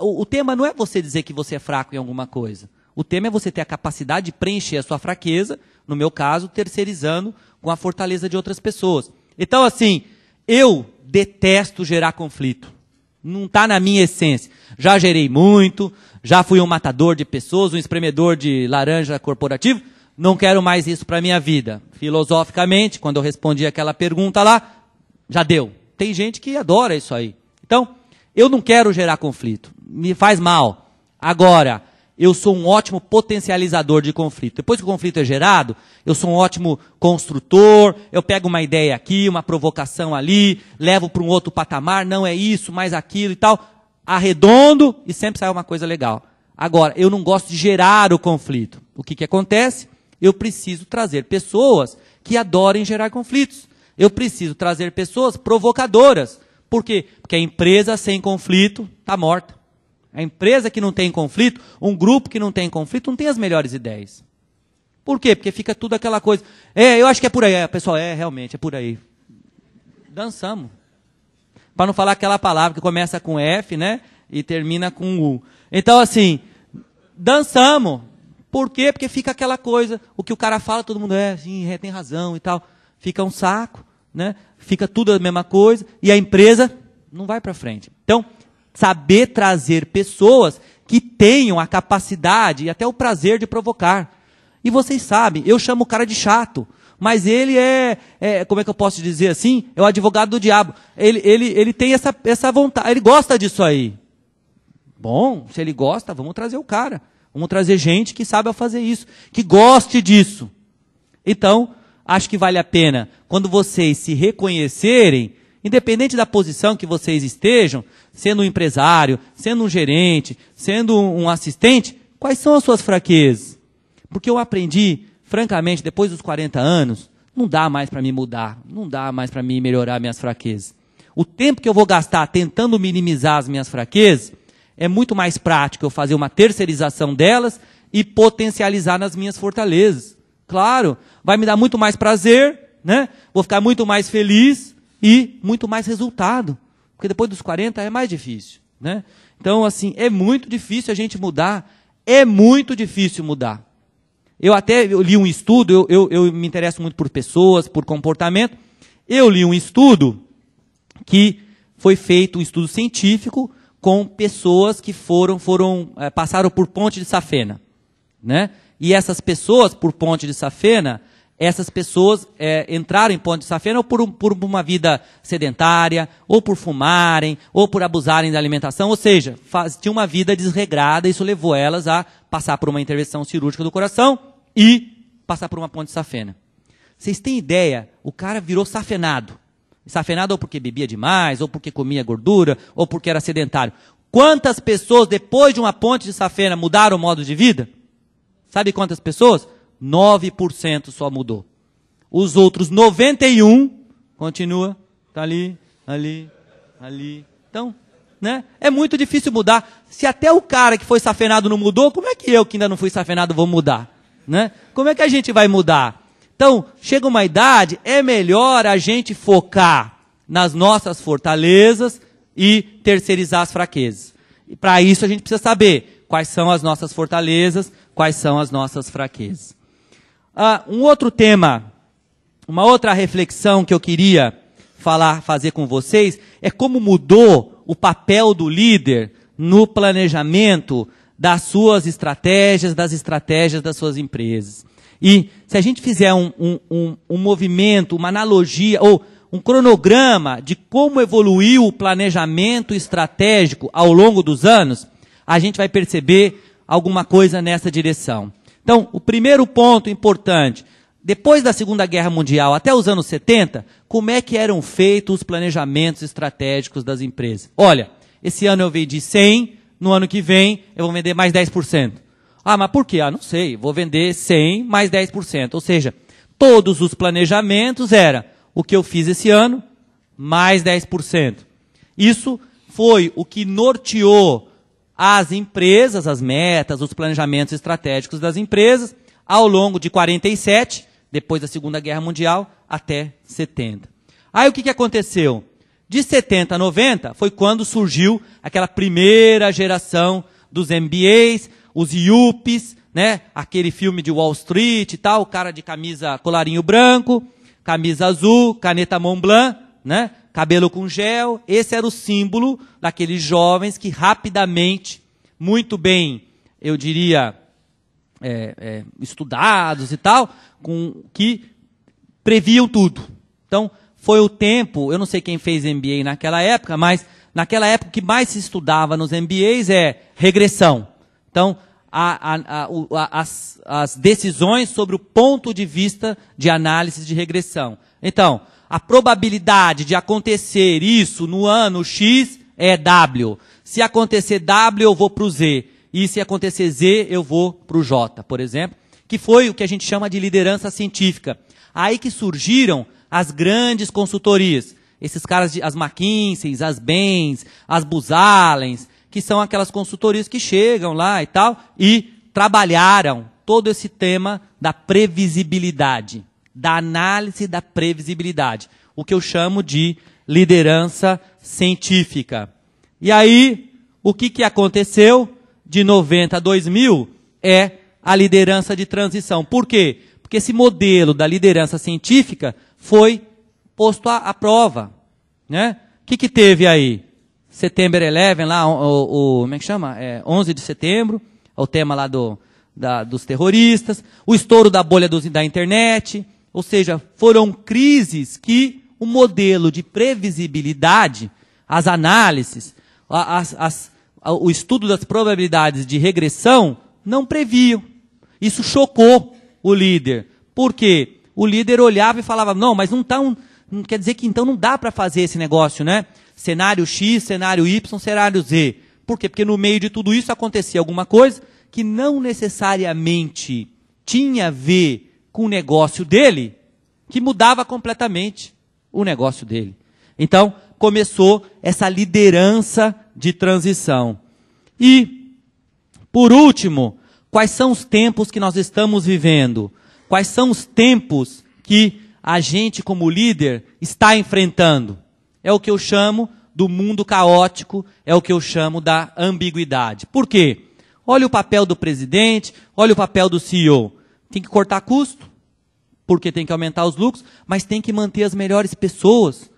O, o tema não é você dizer que você é fraco em alguma coisa. O tema é você ter a capacidade de preencher a sua fraqueza, no meu caso, terceirizando com a fortaleza de outras pessoas. Então, assim, eu detesto gerar conflito. Não está na minha essência. Já gerei muito, já fui um matador de pessoas, um espremedor de laranja corporativo, não quero mais isso para minha vida. Filosoficamente, quando eu respondi aquela pergunta lá, já deu. Tem gente que adora isso aí. Então, eu não quero gerar conflito, me faz mal. Agora, eu sou um ótimo potencializador de conflito. Depois que o conflito é gerado, eu sou um ótimo construtor, eu pego uma ideia aqui, uma provocação ali, levo para um outro patamar, não é isso, mais aquilo e tal arredondo e sempre sai uma coisa legal. Agora, eu não gosto de gerar o conflito. O que, que acontece? Eu preciso trazer pessoas que adorem gerar conflitos. Eu preciso trazer pessoas provocadoras. Por quê? Porque a empresa sem conflito está morta. A empresa que não tem conflito, um grupo que não tem conflito, não tem as melhores ideias. Por quê? Porque fica tudo aquela coisa. É, eu acho que é por aí. É, pessoal, é, realmente, é por aí. Dançamos para não falar aquela palavra que começa com F, né? E termina com U. Então, assim, dançamos. Por quê? Porque fica aquela coisa, o que o cara fala, todo mundo é, assim, tem razão e tal. Fica um saco, né? Fica tudo a mesma coisa e a empresa não vai para frente. Então, saber trazer pessoas que tenham a capacidade e até o prazer de provocar. E vocês sabem, eu chamo o cara de chato mas ele é, é, como é que eu posso dizer assim? É o advogado do diabo. Ele, ele, ele tem essa, essa vontade, ele gosta disso aí. Bom, se ele gosta, vamos trazer o cara. Vamos trazer gente que saiba fazer isso, que goste disso. Então, acho que vale a pena, quando vocês se reconhecerem, independente da posição que vocês estejam, sendo um empresário, sendo um gerente, sendo um assistente, quais são as suas fraquezas? Porque eu aprendi francamente, depois dos 40 anos, não dá mais para me mudar, não dá mais para me melhorar minhas fraquezas. O tempo que eu vou gastar tentando minimizar as minhas fraquezas, é muito mais prático eu fazer uma terceirização delas e potencializar nas minhas fortalezas. Claro, vai me dar muito mais prazer, né? Vou ficar muito mais feliz e muito mais resultado. Porque depois dos 40 é mais difícil, né? Então, assim, é muito difícil a gente mudar, é muito difícil mudar. Eu até li um estudo, eu, eu, eu me interesso muito por pessoas, por comportamento. Eu li um estudo que foi feito um estudo científico com pessoas que foram, foram eh, passaram por Ponte de Safena, né? E essas pessoas por Ponte de Safena essas pessoas é, entraram em Ponte de Safena ou por, um, por, uma vida sedentária, ou por fumarem, ou por abusarem da alimentação, ou seja, faz, tinha uma vida desregrada, isso levou elas a passar por uma intervenção cirúrgica do coração e passar por uma Ponte de Safena. Vocês têm ideia? O cara virou safenado. Safenado ou porque bebia demais, ou porque comia gordura, ou porque era sedentário. Quantas pessoas, depois de uma ponte de safena, mudaram o modo de vida? Sabe quantas pessoas? 9% só mudou. Os outros 91 continua tá ali, ali, ali. Então, né? É muito difícil mudar. Se até o cara que foi safenado não mudou, como é que eu que ainda não fui safenado vou mudar, né? Como é que a gente vai mudar? Então, chega uma idade, é melhor a gente focar nas nossas fortalezas e terceirizar as fraquezas. E para isso a gente precisa saber quais são as nossas fortalezas, quais são as nossas fraquezas. Ah, um outro tema, uma outra reflexão que eu queria falar, fazer com vocês é como mudou o papel do líder no planejamento das suas estratégias, das estratégias das suas empresas. E se a gente fizer um, um, um, um movimento, uma analogia ou um cronograma de como evoluiu o planejamento estratégico ao longo dos anos, a gente vai perceber alguma coisa nessa direção. Então, o primeiro ponto importante, depois da Segunda Guerra Mundial até os anos 70, como é que eram feitos os planejamentos estratégicos das empresas? Olha, esse ano eu vendi 100, no ano que vem eu vou vender mais 10%. Ah, mas por quê? Ah, não sei, vou vender 100 mais 10%. Ou seja, todos os planejamentos era o que eu fiz esse ano mais 10%. Isso foi o que norteou as empresas, as metas, os planejamentos estratégicos das empresas ao longo de 47, depois da Segunda Guerra Mundial, até 70. Aí o que, que aconteceu? De 70 a 90 foi quando surgiu aquela primeira geração dos MBAs, os Yuppies, né? aquele filme de Wall Street e tal, o cara de camisa colarinho branco, camisa azul, caneta Montblanc, né? cabelo com gel. Esse era o símbolo daqueles jovens que rapidamente, muito bem, eu diria, é, é, estudados e tal, com que previam tudo. Então, foi o tempo, eu não sei quem fez MBA naquela época, mas naquela época o que mais se estudava nos MBAs é regressão. Então, a, a, a, as, as, decisões sobre o ponto de vista de análise de regressão. Então, a probabilidade de acontecer isso no ano X é W. Se acontecer W, eu vou para o Z. E se acontecer Z, eu vou para o J, por exemplo. Que foi o que a gente chama de liderança científica. Aí que surgiram as grandes consultorias. Esses caras, de, as McKinsey's, as Bens, as Busalens, que são aquelas consultorias que chegam lá e tal, e trabalharam todo esse tema da previsibilidade da análise da previsibilidade, o que eu chamo de liderança científica. E aí, o que, que aconteceu de 90 a 2000 é a liderança de transição. Por quê? Porque esse modelo da liderança científica foi posto à, à prova. Né? O que, que teve aí? Setembro 11, lá, o, o, como é que chama? É, 11 de setembro, é o tema lá do, da, dos terroristas, o estouro da bolha do, da internet, ou seja, foram crises que o modelo de previsibilidade, as análises, as, as, o estudo das probabilidades de regressão não previam. Isso chocou o líder. Por quê? O líder olhava e falava: não, mas não está um. quer dizer que então não dá para fazer esse negócio, né? Cenário X, cenário Y, cenário Z. Por quê? Porque no meio de tudo isso acontecia alguma coisa que não necessariamente tinha a ver com o negócio dele que mudava completamente o negócio dele. Então, começou essa liderança de transição. E, por último, quais são os tempos que nós estamos vivendo? Quais são os tempos que a gente, como líder, está enfrentando? É o que eu chamo do mundo caótico, é o que eu chamo da ambiguidade. Por quê? Olha o papel do presidente, olha o papel do CEO. Tem que cortar custo, porque tem que aumentar os lucros, mas tem que manter as melhores pessoas.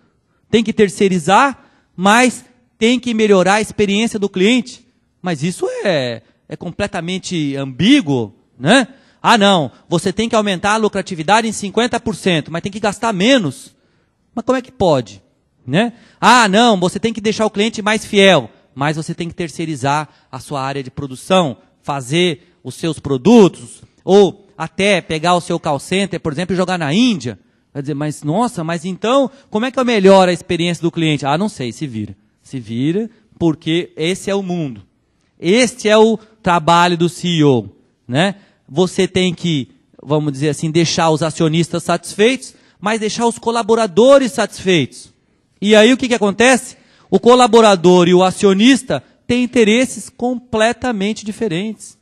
Tem que terceirizar, mas tem que melhorar a experiência do cliente. Mas isso é, é completamente ambíguo, né? Ah, não, você tem que aumentar a lucratividade em 50%, mas tem que gastar menos. Mas como é que pode? Né? Ah, não, você tem que deixar o cliente mais fiel, mas você tem que terceirizar a sua área de produção, fazer os seus produtos, ou até pegar o seu call center, por exemplo, e jogar na Índia. Vai dizer, mas nossa, mas então, como é que eu melhoro a experiência do cliente? Ah, não sei, se vira. Se vira, porque esse é o mundo. Este é o trabalho do CEO, né? Você tem que, vamos dizer assim, deixar os acionistas satisfeitos, mas deixar os colaboradores satisfeitos. E aí o que, que acontece? O colaborador e o acionista têm interesses completamente diferentes.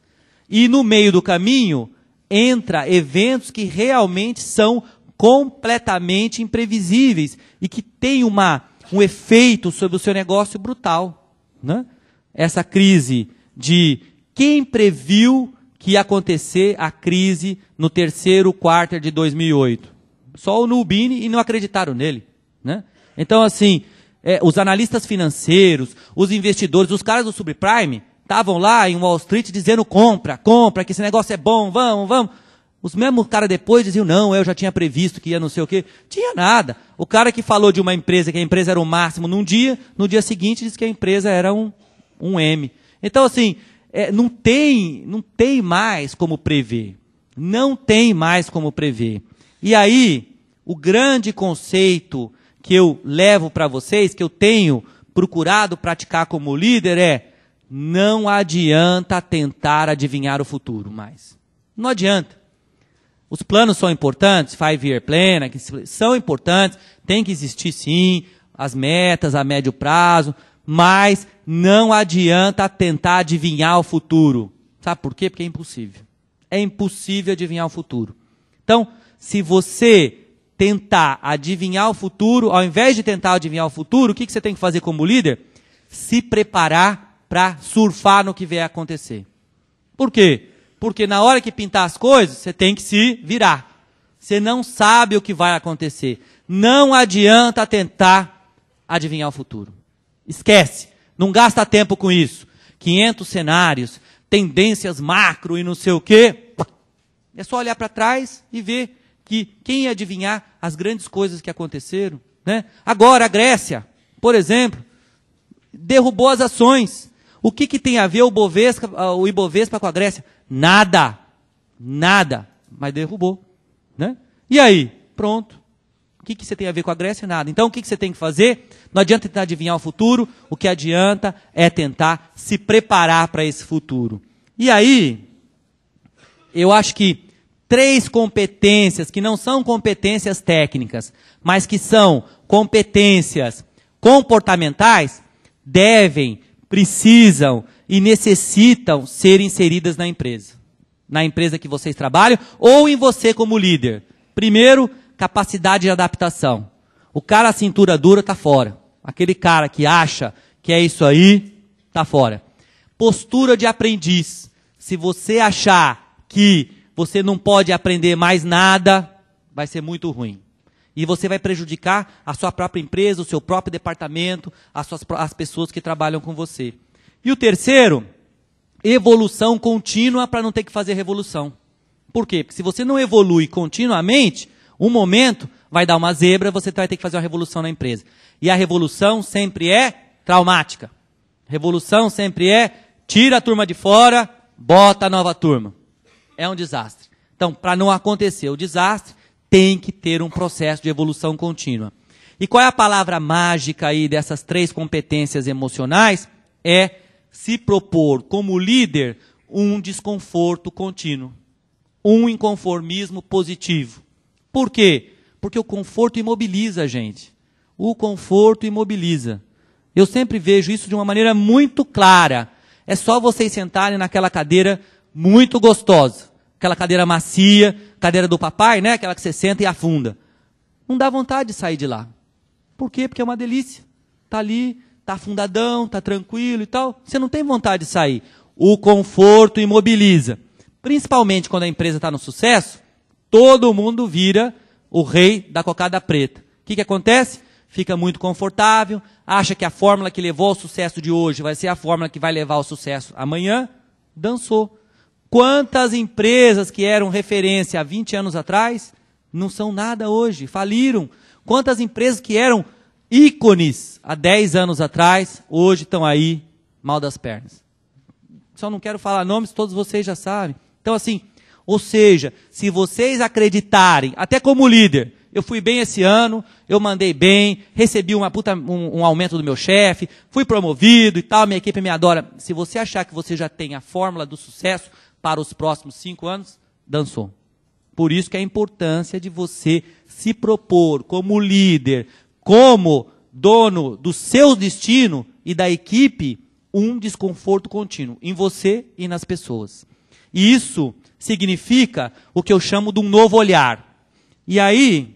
E no meio do caminho, entra eventos que realmente são completamente imprevisíveis e que tem uma, um efeito sobre o seu negócio brutal. Né? Essa crise de quem previu que ia acontecer a crise no terceiro quarto de 2008? Só o Nubini e não acreditaram nele. Né? Então, assim, é, os analistas financeiros, os investidores, os caras do subprime, estavam lá em Wall Street dizendo compra, compra, que esse negócio é bom, vamos, vamos. Os mesmos caras depois diziam, não, eu já tinha previsto que ia não sei o quê. Tinha nada. O cara que falou de uma empresa, que a empresa era o máximo num dia, no dia seguinte disse que a empresa era um, um M. Então, assim, é, não, tem, não tem mais como prever. Não tem mais como prever. E aí, o grande conceito que eu levo para vocês, que eu tenho procurado praticar como líder é não adianta tentar adivinhar o futuro mais. Não adianta. Os planos são importantes, five year plan, são importantes, tem que existir sim, as metas a médio prazo, mas não adianta tentar adivinhar o futuro. Sabe por quê? Porque é impossível. É impossível adivinhar o futuro. Então, se você tentar adivinhar o futuro, ao invés de tentar adivinhar o futuro, o que, que você tem que fazer como líder? Se preparar para surfar no que vier acontecer. Por quê? Porque na hora que pintar as coisas, você tem que se virar. Você não sabe o que vai acontecer. Não adianta tentar adivinhar o futuro. Esquece. Não gasta tempo com isso. 500 cenários, tendências macro e não sei o quê. É só olhar para trás e ver que quem ia adivinhar as grandes coisas que aconteceram, né? Agora a Grécia, por exemplo, derrubou as ações o que, que tem a ver o, Bovesca, ah, o Ibovespa com a Grécia? Nada. Nada. Mas derrubou. Né? E aí? Pronto. O que, que você tem a ver com a Grécia? Nada. Então, o que, que você tem que fazer? Não adianta tentar adivinhar o futuro. O que adianta é tentar se preparar para esse futuro. E aí, eu acho que três competências que não são competências técnicas, mas que são competências comportamentais, devem precisam e necessitam ser inseridas na empresa. Na empresa que vocês trabalham ou em você como líder. Primeiro, capacidade de adaptação. O cara cintura dura está fora. Aquele cara que acha que é isso aí, está fora. Postura de aprendiz. Se você achar que você não pode aprender mais nada, vai ser muito ruim. E você vai prejudicar a sua própria empresa, o seu próprio departamento, as, suas, as pessoas que trabalham com você. E o terceiro, evolução contínua para não ter que fazer revolução. Por quê? Porque se você não evolui continuamente, um momento vai dar uma zebra, você vai ter que fazer uma revolução na empresa. E a revolução sempre é traumática. Revolução sempre é tira a turma de fora, bota a nova turma. É um desastre. Então, para não acontecer o desastre, tem que ter um processo de evolução contínua. E qual é a palavra mágica aí dessas três competências emocionais? É se propor como líder um desconforto contínuo, um inconformismo positivo. Por quê? Porque o conforto imobiliza a gente. O conforto imobiliza. Eu sempre vejo isso de uma maneira muito clara. É só vocês sentarem naquela cadeira muito gostosa aquela cadeira macia, cadeira do papai, né? Aquela que você senta e afunda. Não dá vontade de sair de lá. Por quê? Porque é uma delícia. Tá ali, tá afundadão, tá tranquilo e tal. Você não tem vontade de sair. O conforto imobiliza. Principalmente quando a empresa está no sucesso, todo mundo vira o rei da cocada preta. O que, que acontece? Fica muito confortável, acha que a fórmula que levou ao sucesso de hoje vai ser a fórmula que vai levar ao sucesso amanhã. Dançou Quantas empresas que eram referência há 20 anos atrás não são nada hoje, faliram. Quantas empresas que eram ícones há 10 anos atrás, hoje estão aí mal das pernas. Só não quero falar nomes, todos vocês já sabem. Então, assim, ou seja, se vocês acreditarem, até como líder, eu fui bem esse ano, eu mandei bem, recebi uma puta, um, um aumento do meu chefe, fui promovido e tal, minha equipe me adora. Se você achar que você já tem a fórmula do sucesso, para os próximos cinco anos? Dançou. Por isso que a importância de você se propor como líder, como dono do seu destino e da equipe, um desconforto contínuo em você e nas pessoas. E isso significa o que eu chamo de um novo olhar. E aí,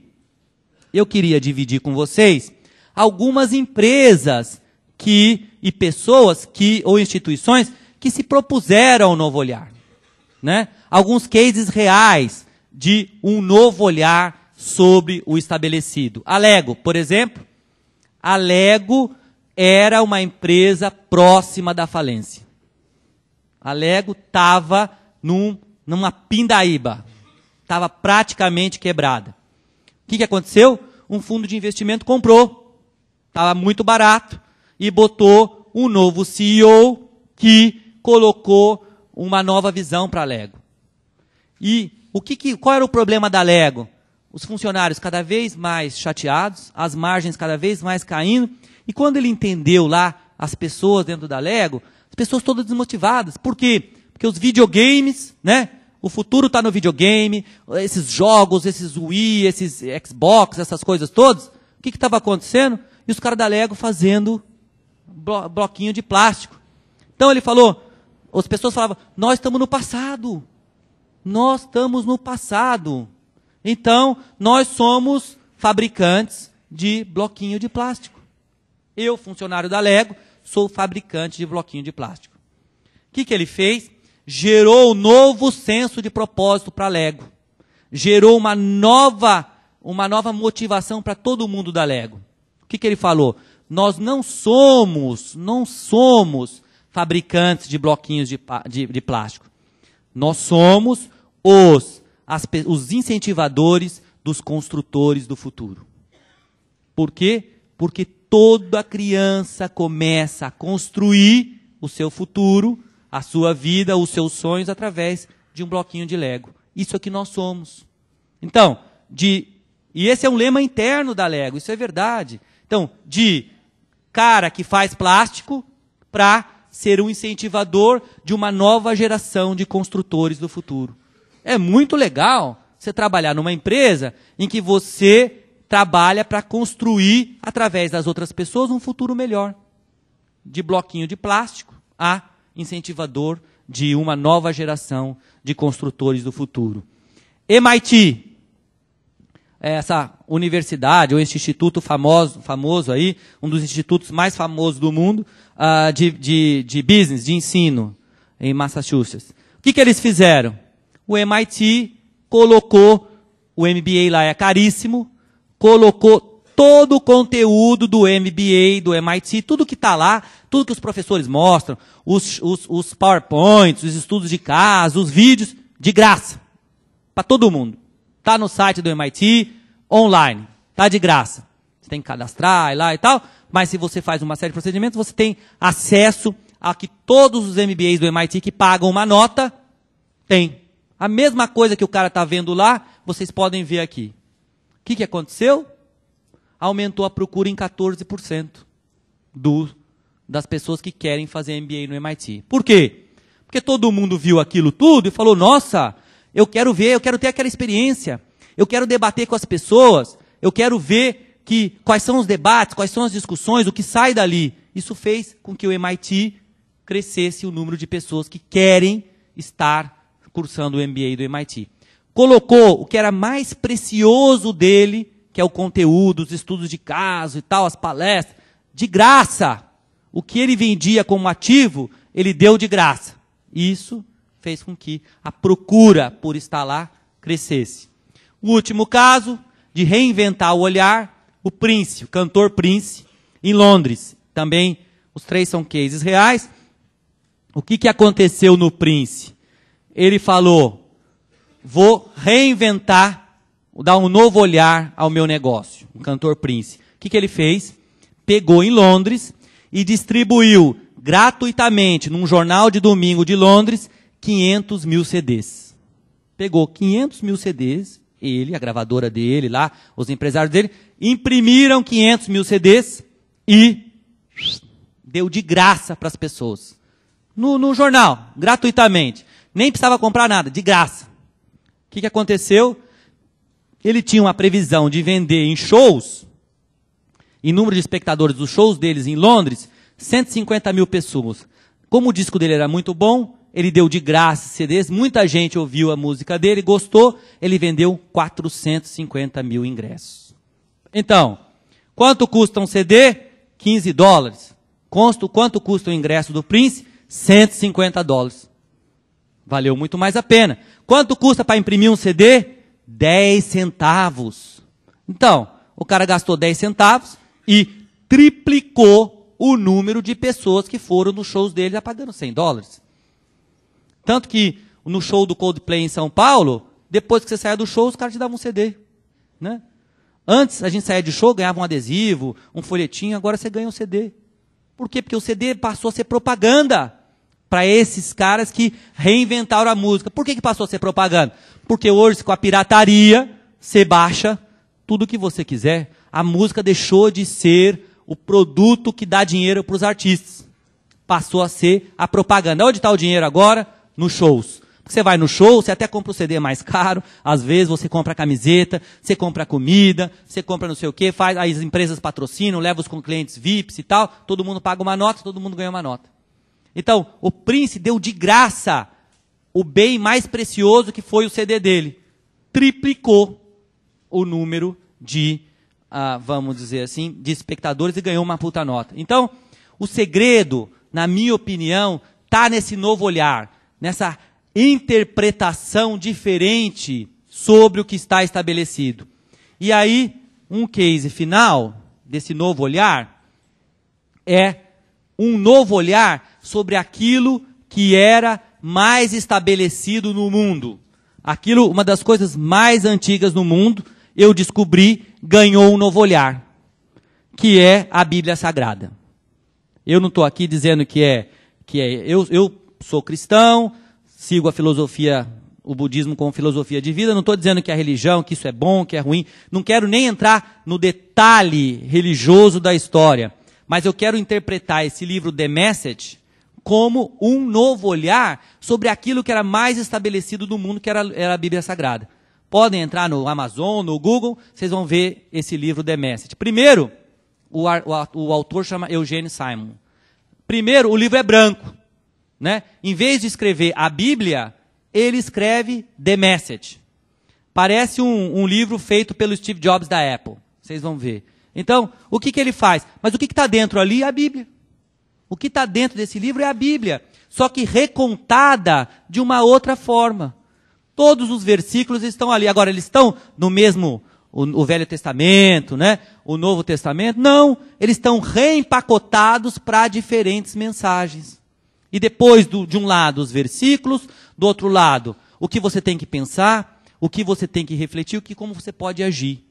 eu queria dividir com vocês algumas empresas que e pessoas que ou instituições que se propuseram ao novo olhar né? alguns cases reais de um novo olhar sobre o estabelecido. A Lego, por exemplo, a Lego era uma empresa próxima da falência. A Lego estava num, numa pindaíba, estava praticamente quebrada. O que, que aconteceu? Um fundo de investimento comprou, estava muito barato, e botou um novo CEO que colocou uma nova visão para a Lego. E o que, que, qual era o problema da Lego? Os funcionários cada vez mais chateados, as margens cada vez mais caindo. E quando ele entendeu lá as pessoas dentro da Lego, as pessoas todas desmotivadas. Por quê? Porque os videogames, né? O futuro está no videogame, esses jogos, esses Wii, esses Xbox, essas coisas todas. O que estava acontecendo? E os caras da Lego fazendo blo bloquinho de plástico. Então ele falou: as pessoas falavam, nós estamos no passado. Nós estamos no passado. Então, nós somos fabricantes de bloquinho de plástico. Eu, funcionário da Lego, sou fabricante de bloquinho de plástico. O que, que ele fez? Gerou um novo senso de propósito para a Lego. Gerou uma nova, uma nova motivação para todo mundo da Lego. O que, que ele falou? Nós não somos, não somos fabricantes de bloquinhos de, de, de plástico. Nós somos os, as, os incentivadores dos construtores do futuro. Por quê? Porque toda criança começa a construir o seu futuro, a sua vida, os seus sonhos através de um bloquinho de Lego. Isso é que nós somos. Então, de e esse é um lema interno da Lego, isso é verdade. Então, de cara que faz plástico para ser um incentivador de uma nova geração de construtores do futuro. É muito legal você trabalhar numa empresa em que você trabalha para construir, através das outras pessoas, um futuro melhor. De bloquinho de plástico a incentivador de uma nova geração de construtores do futuro. MIT, é essa universidade ou instituto famoso, famoso aí, um dos institutos mais famosos do mundo uh, de, de, de business, de ensino em Massachusetts. O que, que eles fizeram? O MIT colocou, o MBA lá é caríssimo, colocou todo o conteúdo do MBA, do MIT, tudo que está lá, tudo que os professores mostram, os, os, os PowerPoints, os estudos de caso, os vídeos, de graça, para todo mundo. Está no site do MIT, online. Está de graça. Você tem que cadastrar e lá e tal. Mas se você faz uma série de procedimentos, você tem acesso a que todos os MBAs do MIT que pagam uma nota têm. A mesma coisa que o cara está vendo lá, vocês podem ver aqui. O que, que aconteceu? Aumentou a procura em 14% do, das pessoas que querem fazer MBA no MIT. Por quê? Porque todo mundo viu aquilo tudo e falou: nossa, eu quero ver, eu quero ter aquela experiência. Eu quero debater com as pessoas. Eu quero ver que quais são os debates, quais são as discussões, o que sai dali. Isso fez com que o MIT crescesse o número de pessoas que querem estar cursando o MBA do MIT. Colocou o que era mais precioso dele, que é o conteúdo, os estudos de caso e tal, as palestras, de graça. O que ele vendia como ativo, ele deu de graça. Isso fez com que a procura por estar lá crescesse. O último caso de reinventar o olhar, o Prince, o cantor Prince, em Londres. Também os três são cases reais. O que, que aconteceu no Prince? Ele falou: vou reinventar, dar um novo olhar ao meu negócio. O cantor Prince. O que, que ele fez? Pegou em Londres e distribuiu gratuitamente num jornal de domingo de Londres 500 mil CDs. Pegou 500 mil CDs, ele, a gravadora dele lá, os empresários dele, imprimiram 500 mil CDs e deu de graça para as pessoas. No, no jornal, gratuitamente. Nem precisava comprar nada, de graça. O que, que aconteceu? Ele tinha uma previsão de vender em shows, em número de espectadores dos shows deles em Londres, 150 mil pessoas. Como o disco dele era muito bom, ele deu de graça CDs, muita gente ouviu a música dele, gostou, ele vendeu 450 mil ingressos. Então, quanto custa um CD? 15 dólares. Consto quanto custa o ingresso do Prince? 150 dólares. Valeu muito mais a pena. Quanto custa para imprimir um CD? 10 centavos. Então, o cara gastou 10 centavos e triplicou o número de pessoas que foram nos shows dele já pagando 100 dólares. Tanto que no show do Coldplay em São Paulo, depois que você saia do show, os caras te davam um CD. Né? Antes, a gente saía de show, ganhava um adesivo, um folhetinho, agora você ganha um CD. Por quê? Porque o CD passou a ser propaganda para esses caras que reinventaram a música. Por que, que passou a ser propaganda? Porque hoje, com a pirataria, você baixa tudo o que você quiser. A música deixou de ser o produto que dá dinheiro para os artistas. Passou a ser a propaganda. Onde está o dinheiro agora? nos shows. Você vai no show, você até compra o CD mais caro, às vezes você compra a camiseta, você compra a comida, você compra não sei o que, faz, as empresas patrocinam, leva os com clientes VIPs e tal, todo mundo paga uma nota, todo mundo ganha uma nota. Então, o príncipe deu de graça o bem mais precioso que foi o CD dele. Triplicou o número de, ah, vamos dizer assim, de espectadores e ganhou uma puta nota. Então, o segredo, na minha opinião, está nesse novo olhar nessa interpretação diferente sobre o que está estabelecido. E aí, um case final desse novo olhar é um novo olhar sobre aquilo que era mais estabelecido no mundo. Aquilo, uma das coisas mais antigas no mundo, eu descobri, ganhou um novo olhar, que é a Bíblia Sagrada. Eu não estou aqui dizendo que é que é eu, eu sou cristão, sigo a filosofia, o budismo como filosofia de vida. Não estou dizendo que a religião, que isso é bom, que é ruim. Não quero nem entrar no detalhe religioso da história. Mas eu quero interpretar esse livro, The Message, como um novo olhar sobre aquilo que era mais estabelecido do mundo, que era, era a Bíblia Sagrada. Podem entrar no Amazon, no Google, vocês vão ver esse livro, The Message. Primeiro, o, o, o autor chama Eugênio Simon. Primeiro, o livro é branco. Né? Em vez de escrever a Bíblia, ele escreve The Message. Parece um, um livro feito pelo Steve Jobs da Apple. Vocês vão ver. Então, o que, que ele faz? Mas o que está dentro ali é a Bíblia. O que está dentro desse livro é a Bíblia, só que recontada de uma outra forma. Todos os versículos estão ali. Agora, eles estão no mesmo, o, o Velho Testamento, né? o Novo Testamento? Não, eles estão reempacotados para diferentes mensagens. E depois, do, de um lado, os versículos, do outro lado, o que você tem que pensar, o que você tem que refletir, o que como você pode agir.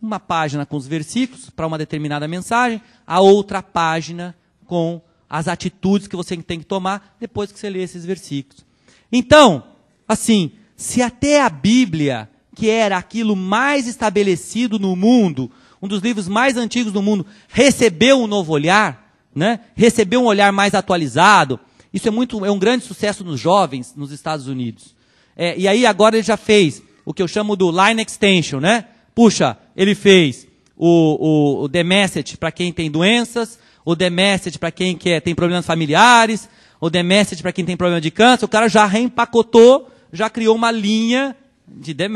Uma página com os versículos para uma determinada mensagem, a outra página com as atitudes que você tem que tomar depois que você lê esses versículos. Então, assim, se até a Bíblia, que era aquilo mais estabelecido no mundo, um dos livros mais antigos do mundo, recebeu um novo olhar, né? receber um olhar mais atualizado. Isso é, muito, é um grande sucesso nos jovens nos Estados Unidos. É, e aí agora ele já fez o que eu chamo do line extension, né? Puxa, ele fez o, o, o The Message para quem tem doenças, o The Message para quem quer, tem problemas familiares, o The Message para quem tem problema de câncer. O cara já reempacotou, já criou uma linha de The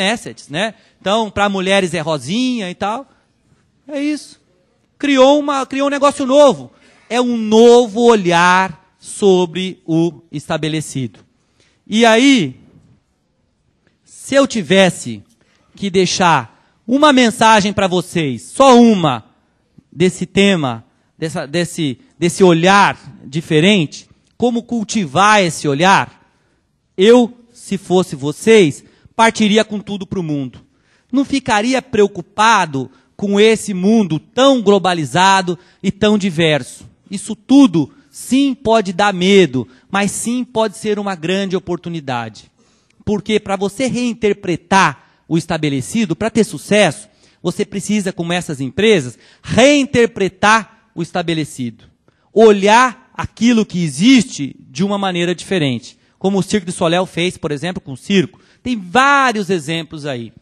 né? Então, para mulheres é rosinha e tal. É isso. Criou, uma, criou um negócio novo é um novo olhar sobre o estabelecido. E aí, se eu tivesse que deixar uma mensagem para vocês, só uma, desse tema, dessa, desse, desse olhar diferente, como cultivar esse olhar, eu, se fosse vocês, partiria com tudo para o mundo. Não ficaria preocupado com esse mundo tão globalizado e tão diverso. Isso tudo, sim, pode dar medo, mas sim pode ser uma grande oportunidade. Porque para você reinterpretar o estabelecido, para ter sucesso, você precisa, como essas empresas, reinterpretar o estabelecido. Olhar aquilo que existe de uma maneira diferente. Como o Circo de Soleil fez, por exemplo, com o circo. Tem vários exemplos aí.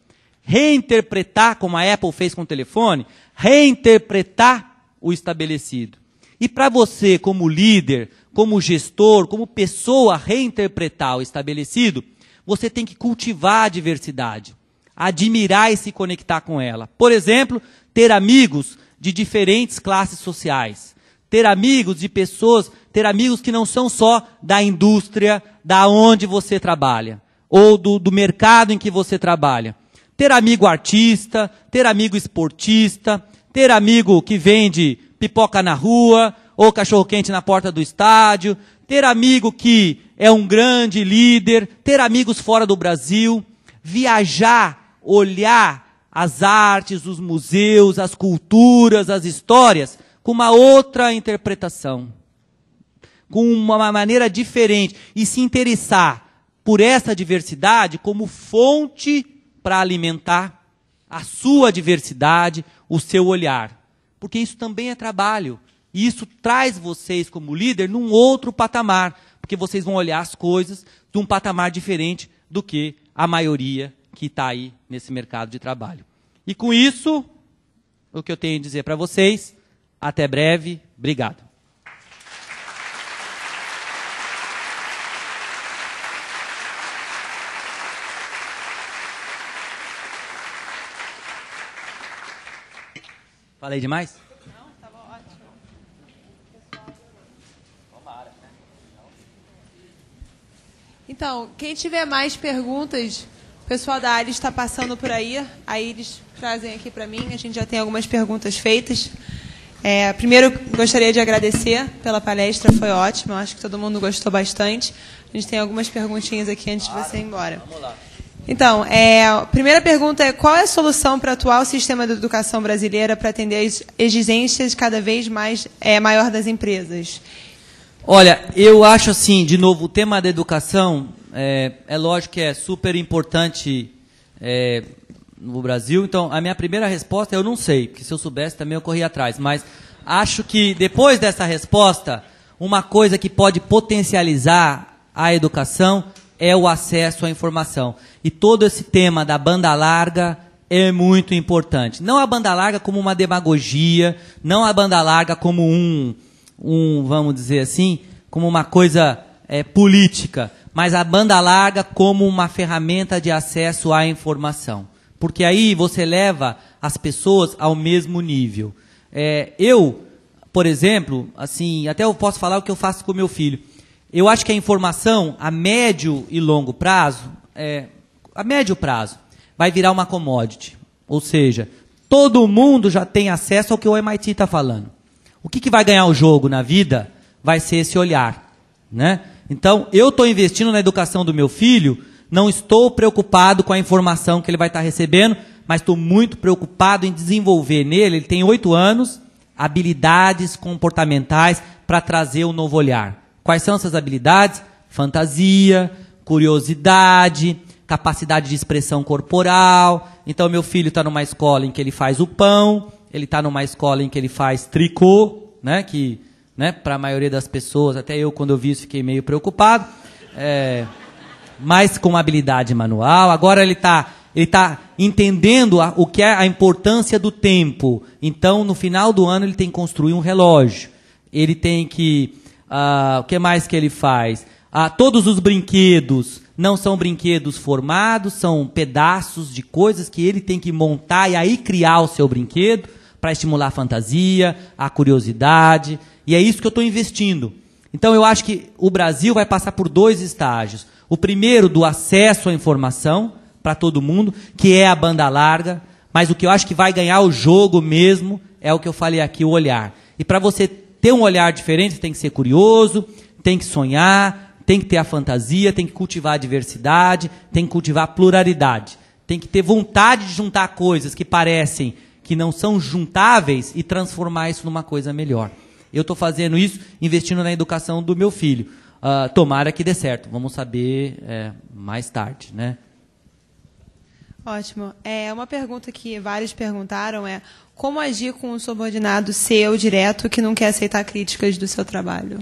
Reinterpretar, como a Apple fez com o telefone, reinterpretar o estabelecido. E para você, como líder, como gestor, como pessoa, reinterpretar o estabelecido, você tem que cultivar a diversidade, admirar e se conectar com ela. Por exemplo, ter amigos de diferentes classes sociais, ter amigos de pessoas, ter amigos que não são só da indústria, da onde você trabalha, ou do, do mercado em que você trabalha. Ter amigo artista, ter amigo esportista, ter amigo que vende pipoca na rua, ou cachorro quente na porta do estádio, ter amigo que é um grande líder, ter amigos fora do Brasil, viajar, olhar as artes, os museus, as culturas, as histórias, com uma outra interpretação, com uma maneira diferente, e se interessar por essa diversidade como fonte para alimentar a sua diversidade, o seu olhar porque isso também é trabalho. E isso traz vocês, como líder, num outro patamar, porque vocês vão olhar as coisas de um patamar diferente do que a maioria que está aí nesse mercado de trabalho. E com isso, o que eu tenho a dizer para vocês, até breve, obrigado. Falei demais? Não, ótimo. Então, quem tiver mais perguntas, o pessoal da área está passando por aí. Aí eles trazem aqui para mim. A gente já tem algumas perguntas feitas. É, primeiro, gostaria de agradecer pela palestra, foi ótima. Acho que todo mundo gostou bastante. A gente tem algumas perguntinhas aqui antes claro. de você ir embora. Vamos lá. Então, é, a primeira pergunta é qual é a solução para o atual sistema de educação brasileira para atender as exigências cada vez mais é, maior das empresas? Olha, eu acho assim, de novo, o tema da educação é, é lógico que é super importante é, no Brasil. Então, a minha primeira resposta eu não sei, porque se eu soubesse também eu corria atrás. Mas acho que depois dessa resposta, uma coisa que pode potencializar a educação é o acesso à informação. E todo esse tema da banda larga é muito importante. Não a banda larga como uma demagogia, não a banda larga como um, um vamos dizer assim, como uma coisa é, política, mas a banda larga como uma ferramenta de acesso à informação. Porque aí você leva as pessoas ao mesmo nível. É, eu, por exemplo, assim, até eu posso falar o que eu faço com meu filho. Eu acho que a informação a médio e longo prazo, é, a médio prazo, vai virar uma commodity. Ou seja, todo mundo já tem acesso ao que o MIT está falando. O que, que vai ganhar o jogo na vida vai ser esse olhar. Né? Então, eu estou investindo na educação do meu filho, não estou preocupado com a informação que ele vai estar tá recebendo, mas estou muito preocupado em desenvolver nele, ele tem oito anos, habilidades comportamentais para trazer o um novo olhar. Quais são essas habilidades? Fantasia, curiosidade, capacidade de expressão corporal. Então, meu filho está numa escola em que ele faz o pão, ele está numa escola em que ele faz tricô, né? Que, né? Para a maioria das pessoas, até eu quando eu vi isso fiquei meio preocupado. É, mas com habilidade manual. Agora ele está ele está entendendo a, o que é a importância do tempo. Então, no final do ano, ele tem que construir um relógio. Ele tem que ah, o que mais que ele faz? Ah, todos os brinquedos não são brinquedos formados, são pedaços de coisas que ele tem que montar e aí criar o seu brinquedo para estimular a fantasia, a curiosidade. E é isso que eu estou investindo. Então eu acho que o Brasil vai passar por dois estágios. O primeiro do acesso à informação para todo mundo, que é a banda larga, mas o que eu acho que vai ganhar o jogo mesmo é o que eu falei aqui, o olhar. E para você ter um olhar diferente, tem que ser curioso, tem que sonhar, tem que ter a fantasia, tem que cultivar a diversidade, tem que cultivar a pluralidade. Tem que ter vontade de juntar coisas que parecem que não são juntáveis e transformar isso numa coisa melhor. Eu estou fazendo isso investindo na educação do meu filho. Uh, tomara que dê certo. Vamos saber é, mais tarde, né? Ótimo. É uma pergunta que vários perguntaram é como agir com um subordinado seu direto que não quer aceitar críticas do seu trabalho.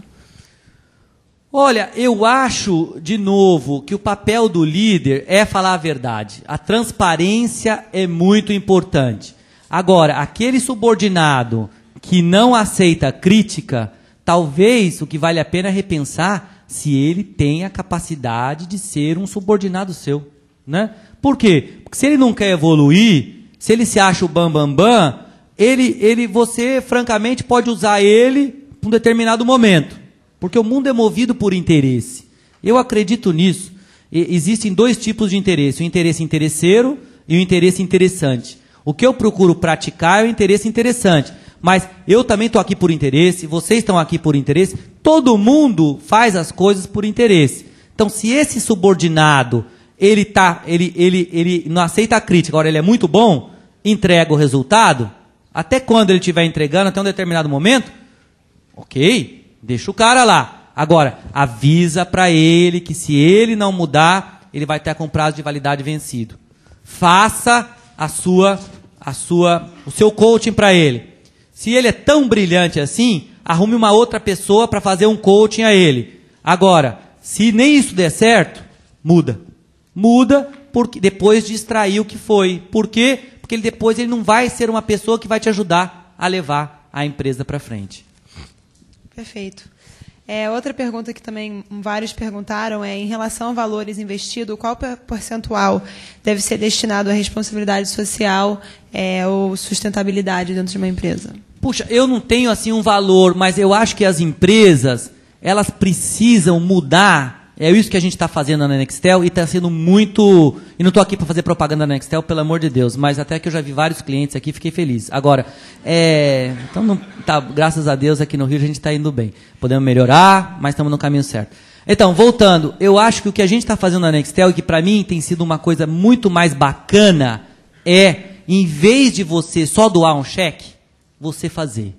Olha, eu acho de novo que o papel do líder é falar a verdade. A transparência é muito importante. Agora, aquele subordinado que não aceita crítica, talvez o que vale a pena é repensar se ele tem a capacidade de ser um subordinado seu, né? Por quê? Porque se ele não quer evoluir, se ele se acha o bambambam, bam, bam, ele, ele, você, francamente, pode usar ele para um determinado momento. Porque o mundo é movido por interesse. Eu acredito nisso. E, existem dois tipos de interesse: o interesse interesseiro e o interesse interessante. O que eu procuro praticar é o interesse interessante. Mas eu também estou aqui por interesse, vocês estão aqui por interesse, todo mundo faz as coisas por interesse. Então, se esse subordinado ele tá, ele, ele, ele não aceita a crítica, agora ele é muito bom, entrega o resultado, até quando ele estiver entregando, até um determinado momento, ok, deixa o cara lá. Agora, avisa para ele que se ele não mudar, ele vai ter com prazo de validade vencido. Faça a sua, a sua, o seu coaching para ele. Se ele é tão brilhante assim, arrume uma outra pessoa para fazer um coaching a ele. Agora, se nem isso der certo, muda. Muda porque depois de extrair o que foi. Por quê? Porque ele depois ele não vai ser uma pessoa que vai te ajudar a levar a empresa para frente. Perfeito. É, outra pergunta que também vários perguntaram é em relação a valores investidos, qual percentual deve ser destinado à responsabilidade social é, ou sustentabilidade dentro de uma empresa? Puxa, eu não tenho assim um valor, mas eu acho que as empresas elas precisam mudar é isso que a gente está fazendo na Nextel e está sendo muito. E não estou aqui para fazer propaganda na Nextel, pelo amor de Deus, mas até que eu já vi vários clientes aqui, fiquei feliz. Agora, é... então não... tá, graças a Deus aqui no Rio a gente está indo bem. Podemos melhorar, mas estamos no caminho certo. Então, voltando, eu acho que o que a gente está fazendo na Nextel e que para mim tem sido uma coisa muito mais bacana é, em vez de você só doar um cheque, você fazer.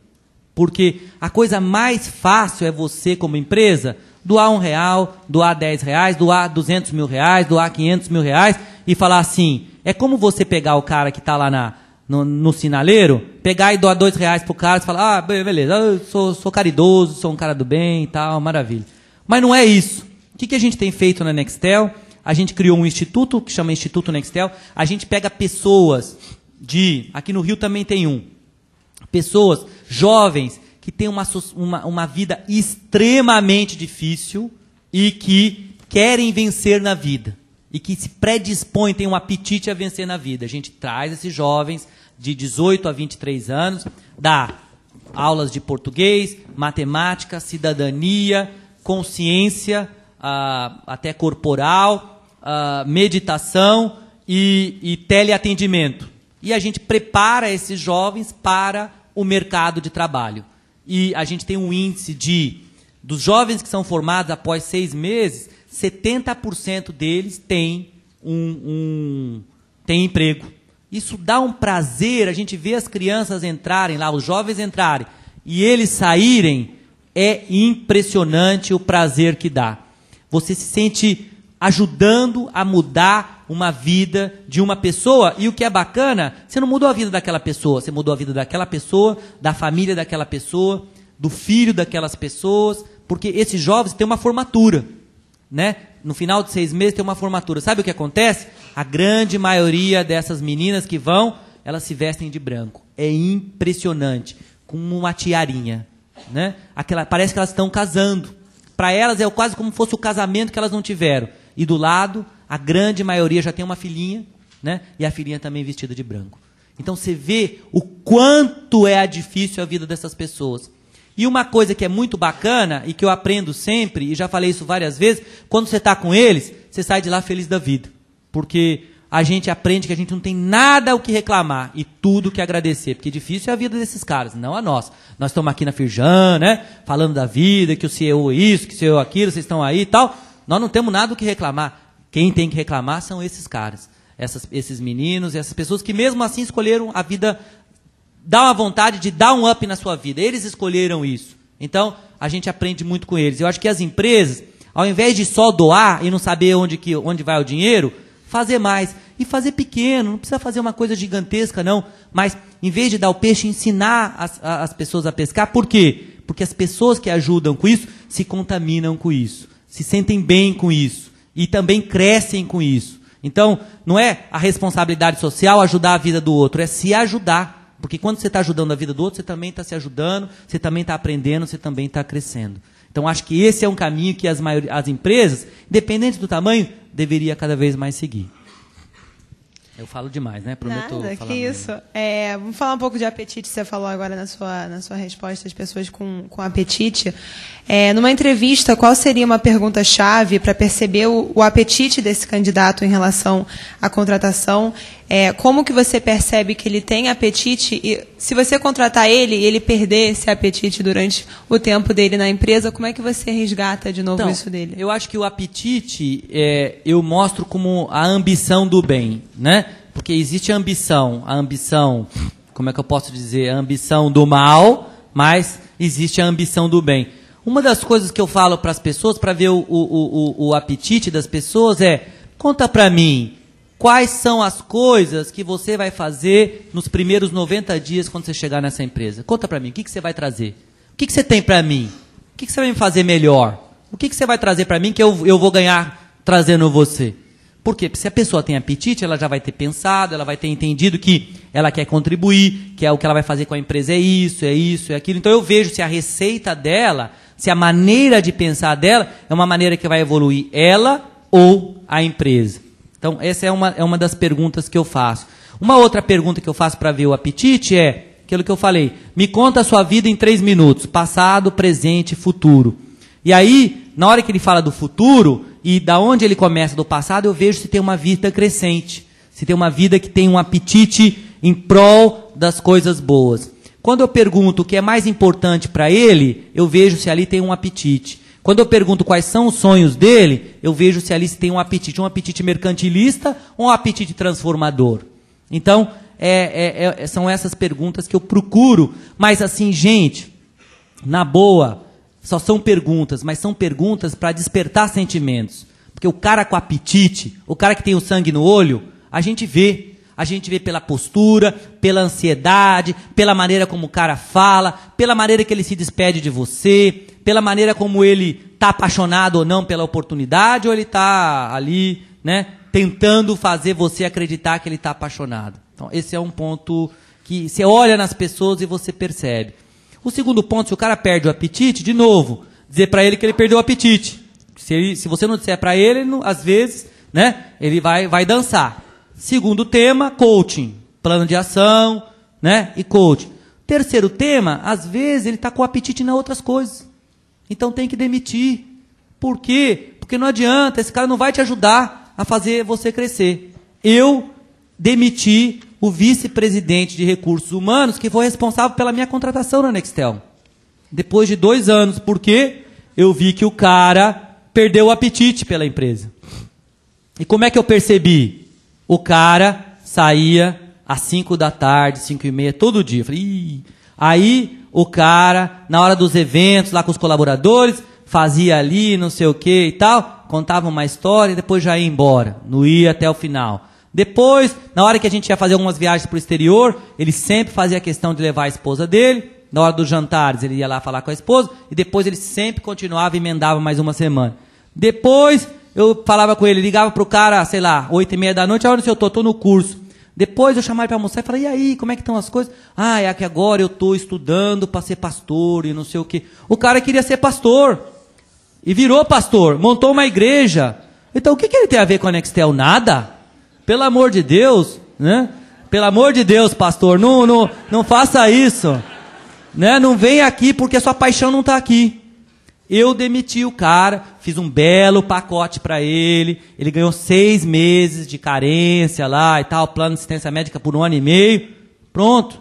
Porque a coisa mais fácil é você, como empresa, Doar um real, doar dez reais, doar duzentos mil reais, doar quinhentos mil reais e falar assim, é como você pegar o cara que está lá na, no, no, sinaleiro, pegar e doar dois reais pro cara e falar, ah, beleza, eu sou, sou caridoso, sou um cara do bem e tal, maravilha. Mas não é isso. O que, que a gente tem feito na Nextel? A gente criou um instituto que chama Instituto Nextel. A gente pega pessoas de. Aqui no Rio também tem um. Pessoas jovens que tem uma, uma, uma vida extremamente difícil e que querem vencer na vida e que se predispõem, têm um apetite a vencer na vida. A gente traz esses jovens de 18 a 23 anos, dá aulas de português, matemática, cidadania, consciência, ah, até corporal, ah, meditação e, e teleatendimento. E a gente prepara esses jovens para o mercado de trabalho e a gente tem um índice de, dos jovens que são formados após seis meses, 70% deles têm um, um tem emprego. Isso dá um prazer, a gente vê as crianças entrarem lá, os jovens entrarem e eles saírem, é impressionante o prazer que dá. Você se sente ajudando a mudar uma vida de uma pessoa. E o que é bacana, você não mudou a vida daquela pessoa, você mudou a vida daquela pessoa, da família daquela pessoa, do filho daquelas pessoas, porque esses jovens têm uma formatura, né? No final de seis meses tem uma formatura. Sabe o que acontece? A grande maioria dessas meninas que vão, elas se vestem de branco. É impressionante, com uma tiarinha, né? Aquela, parece que elas estão casando. Para elas é quase como fosse o casamento que elas não tiveram e do lado, a grande maioria já tem uma filhinha, né? E a filhinha também vestida de branco. Então você vê o quanto é difícil a vida dessas pessoas. E uma coisa que é muito bacana e que eu aprendo sempre, e já falei isso várias vezes, quando você está com eles, você sai de lá feliz da vida. Porque a gente aprende que a gente não tem nada o que reclamar e tudo o que agradecer. Porque difícil é a vida desses caras, não a nossa. Nós estamos aqui na Firjan, né? Falando da vida, que o CEO é isso, que o CEO é aquilo, vocês estão aí e tal. Nós não temos nada o que reclamar. Quem tem que reclamar são esses caras, essas, esses meninos, essas pessoas que mesmo assim escolheram a vida, dá uma vontade de dar um up na sua vida. Eles escolheram isso. Então, a gente aprende muito com eles. Eu acho que as empresas, ao invés de só doar e não saber onde, que, onde vai o dinheiro, fazer mais. E fazer pequeno, não precisa fazer uma coisa gigantesca, não. Mas, em vez de dar o peixe, ensinar as, as pessoas a pescar. Por quê? Porque as pessoas que ajudam com isso se contaminam com isso se sentem bem com isso e também crescem com isso. Então, não é a responsabilidade social ajudar a vida do outro, é se ajudar. Porque quando você está ajudando a vida do outro, você também está se ajudando, você também está aprendendo, você também está crescendo. Então, acho que esse é um caminho que as, as empresas, independente do tamanho, deveria cada vez mais seguir. Eu falo demais, né? Prometo Nada, falar. Que isso. É, vamos falar um pouco de apetite. Você falou agora na sua, na sua resposta as pessoas com, com apetite. É, numa entrevista, qual seria uma pergunta-chave para perceber o, o apetite desse candidato em relação à contratação? é, como que você percebe que ele tem apetite e se você contratar ele e ele perder esse apetite durante o tempo dele na empresa, como é que você resgata de novo então, isso dele? Eu acho que o apetite é, eu mostro como a ambição do bem, né? Porque existe a ambição, a ambição, como é que eu posso dizer, a ambição do mal, mas existe a ambição do bem. Uma das coisas que eu falo para as pessoas, para ver o, o, o, o apetite das pessoas, é: conta para mim, Quais são as coisas que você vai fazer nos primeiros 90 dias quando você chegar nessa empresa? Conta para mim, o que, que você vai trazer? O que, que você tem para mim? O que, que você vai me fazer melhor? O que, que você vai trazer para mim que eu, eu vou ganhar trazendo você? Por quê? Porque se a pessoa tem apetite, ela já vai ter pensado, ela vai ter entendido que ela quer contribuir, que é o que ela vai fazer com a empresa é isso, é isso, é aquilo. Então eu vejo se a receita dela, se a maneira de pensar dela é uma maneira que vai evoluir ela ou a empresa. Então, essa é uma, é uma das perguntas que eu faço. Uma outra pergunta que eu faço para ver o apetite é aquilo que eu falei. Me conta a sua vida em três minutos: passado, presente, futuro. E aí, na hora que ele fala do futuro e da onde ele começa do passado, eu vejo se tem uma vida crescente, se tem uma vida que tem um apetite em prol das coisas boas. Quando eu pergunto o que é mais importante para ele, eu vejo se ali tem um apetite. Quando eu pergunto quais são os sonhos dele, eu vejo se ali se tem um apetite, um apetite mercantilista ou um apetite transformador. Então, é, é, é, é são essas perguntas que eu procuro. Mas assim, gente, na boa, só são perguntas, mas são perguntas para despertar sentimentos. Porque o cara com apetite, o cara que tem o sangue no olho, a gente vê. A gente vê pela postura, pela ansiedade, pela maneira como o cara fala, pela maneira que ele se despede de você, pela maneira como ele está apaixonado ou não pela oportunidade, ou ele está ali, né, tentando fazer você acreditar que ele está apaixonado. Então, esse é um ponto que você olha nas pessoas e você percebe. O segundo ponto, se o cara perde o apetite, de novo, dizer para ele que ele perdeu o apetite. Se, ele, se você não disser para ele, não, às vezes, né, ele vai, vai dançar. Segundo tema, coaching. Plano de ação, né, e coaching. Terceiro tema, às vezes ele está com apetite em outras coisas. Então tem que demitir. Por quê? Porque não adianta, esse cara não vai te ajudar a fazer você crescer. Eu demiti o vice-presidente de recursos humanos que foi responsável pela minha contratação na Nextel. Depois de dois anos, porque eu vi que o cara perdeu o apetite pela empresa. E como é que eu percebi? O cara saía às 5 da tarde, 5 e meia, todo dia. Eu falei, Ih. aí o cara, na hora dos eventos, lá com os colaboradores, fazia ali, não sei o que e tal, contava uma história e depois já ia embora, não ia até o final. Depois, na hora que a gente ia fazer algumas viagens para o exterior, ele sempre fazia questão de levar a esposa dele. Na hora dos jantares, ele ia lá falar com a esposa e depois ele sempre continuava e emendava mais uma semana. Depois, eu falava com ele, ligava para o cara, sei lá, oito e meia da noite, ah, onde eu tô? Tô no curso. Depois eu chamava ele para almoçar e falava, e aí, como é que estão as coisas? Ah, é que agora eu estou estudando para ser pastor e não sei o quê. O cara queria ser pastor e virou pastor, montou uma igreja. Então o que, que ele tem a ver com a Nextel? Nada. Pelo amor de Deus, né? Pelo amor de Deus, pastor, não, não, não faça isso. Né? Não vem aqui porque a sua paixão não está aqui. Eu demiti o cara, fiz um belo pacote para ele. Ele ganhou seis meses de carência lá e tal, plano de assistência médica por um ano e meio. Pronto.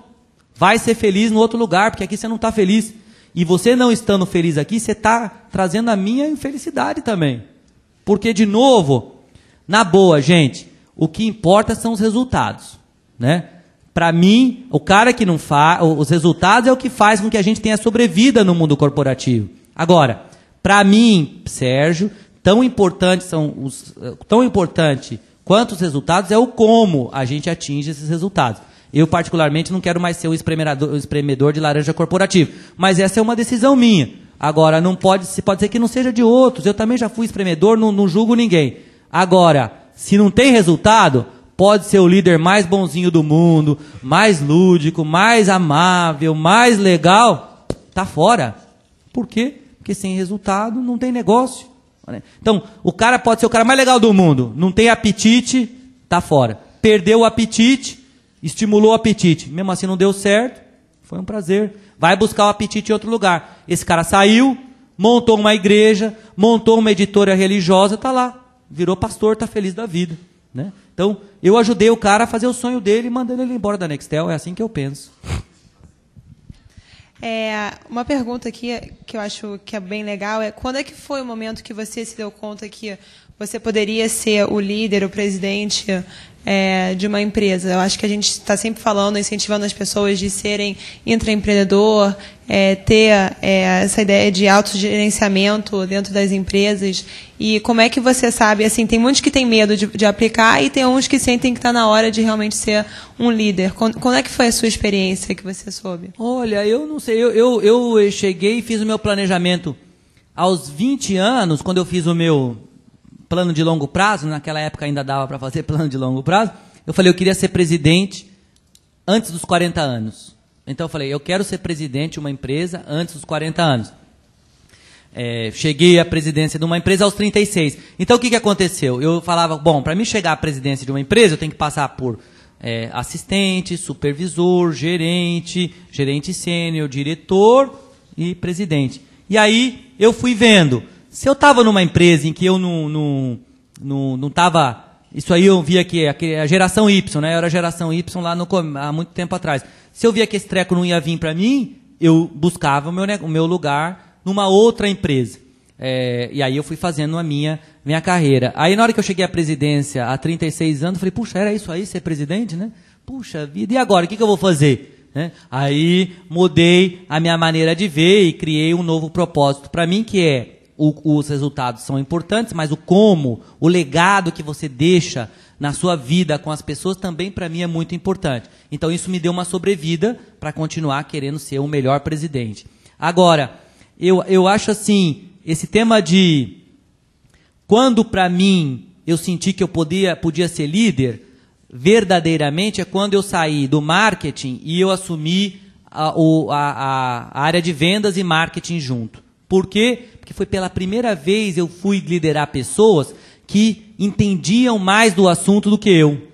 Vai ser feliz no outro lugar, porque aqui você não está feliz. E você não estando feliz aqui, você está trazendo a minha infelicidade também. Porque, de novo, na boa, gente, o que importa são os resultados. Né? Para mim, o cara que não faz. Os resultados é o que faz com que a gente tenha sobrevida no mundo corporativo. Agora, para mim, Sérgio, tão importante são os eh, tão importante quanto os resultados é o como a gente atinge esses resultados. Eu particularmente não quero mais ser o espremedor, o espremedor de laranja corporativo, mas essa é uma decisão minha. Agora não pode se pode ser que não seja de outros. Eu também já fui espremedor, não, não julgo ninguém. Agora, se não tem resultado, pode ser o líder mais bonzinho do mundo, mais lúdico, mais amável, mais legal, tá fora. Por quê? porque sem resultado não tem negócio. Né? Então, o cara pode ser o cara mais legal do mundo, não tem apetite, tá fora. Perdeu o apetite, estimulou o apetite, mesmo assim não deu certo, foi um prazer. Vai buscar o apetite em outro lugar. Esse cara saiu, montou uma igreja, montou uma editora religiosa, tá lá, virou pastor, tá feliz da vida, né? Então, eu ajudei o cara a fazer o sonho dele, mandando ele embora da Nextel, é assim que eu penso. É, uma pergunta aqui que eu acho que é bem legal é quando é que foi o momento que você se deu conta que você poderia ser o líder, o presidente é, de uma empresa. Eu acho que a gente está sempre falando, incentivando as pessoas de serem intraempreendedor, é, ter é, essa ideia de autogerenciamento dentro das empresas. E como é que você sabe, assim, tem muitos que têm medo de, de aplicar e tem uns que sentem que está na hora de realmente ser um líder. Quando, quando, é que foi a sua experiência que você soube? Olha, eu não sei, eu, eu, eu cheguei e fiz o meu planejamento aos 20 anos, quando eu fiz o meu plano de longo prazo, naquela época ainda dava para fazer [laughs] plano de longo prazo, eu falei, eu queria ser presidente antes dos 40 anos. Então eu falei, eu quero ser presidente de uma empresa antes dos 40 anos. É, cheguei à presidência de uma empresa aos 36. Então o que, que aconteceu? Eu falava, bom, para mim chegar à presidência de uma empresa, eu tenho que passar por é, assistente, supervisor, gerente, gerente sênior, diretor e presidente. E aí eu fui vendo se eu estava numa empresa em que eu não estava. Não, não, não isso aí eu via que a geração Y, né? Eu era a geração Y lá no, há muito tempo atrás. Se eu via que esse treco não ia vir para mim, eu buscava o meu, o meu lugar numa outra empresa. É, e aí eu fui fazendo a minha, minha carreira. Aí na hora que eu cheguei à presidência, há 36 anos, falei, puxa, era isso aí, ser presidente, né? Puxa vida, e agora? O que, que eu vou fazer? Né? Aí mudei a minha maneira de ver e criei um novo propósito para mim, que é o, os resultados são importantes, mas o como, o legado que você deixa na sua vida com as pessoas também para mim é muito importante. Então isso me deu uma sobrevida para continuar querendo ser o melhor presidente. Agora, eu, eu acho assim, esse tema de quando para mim eu senti que eu podia, podia ser líder, verdadeiramente é quando eu saí do marketing e eu assumi a, a, a área de vendas e marketing junto. Por quê? Porque foi pela primeira vez eu fui liderar pessoas que entendiam mais do assunto do que eu.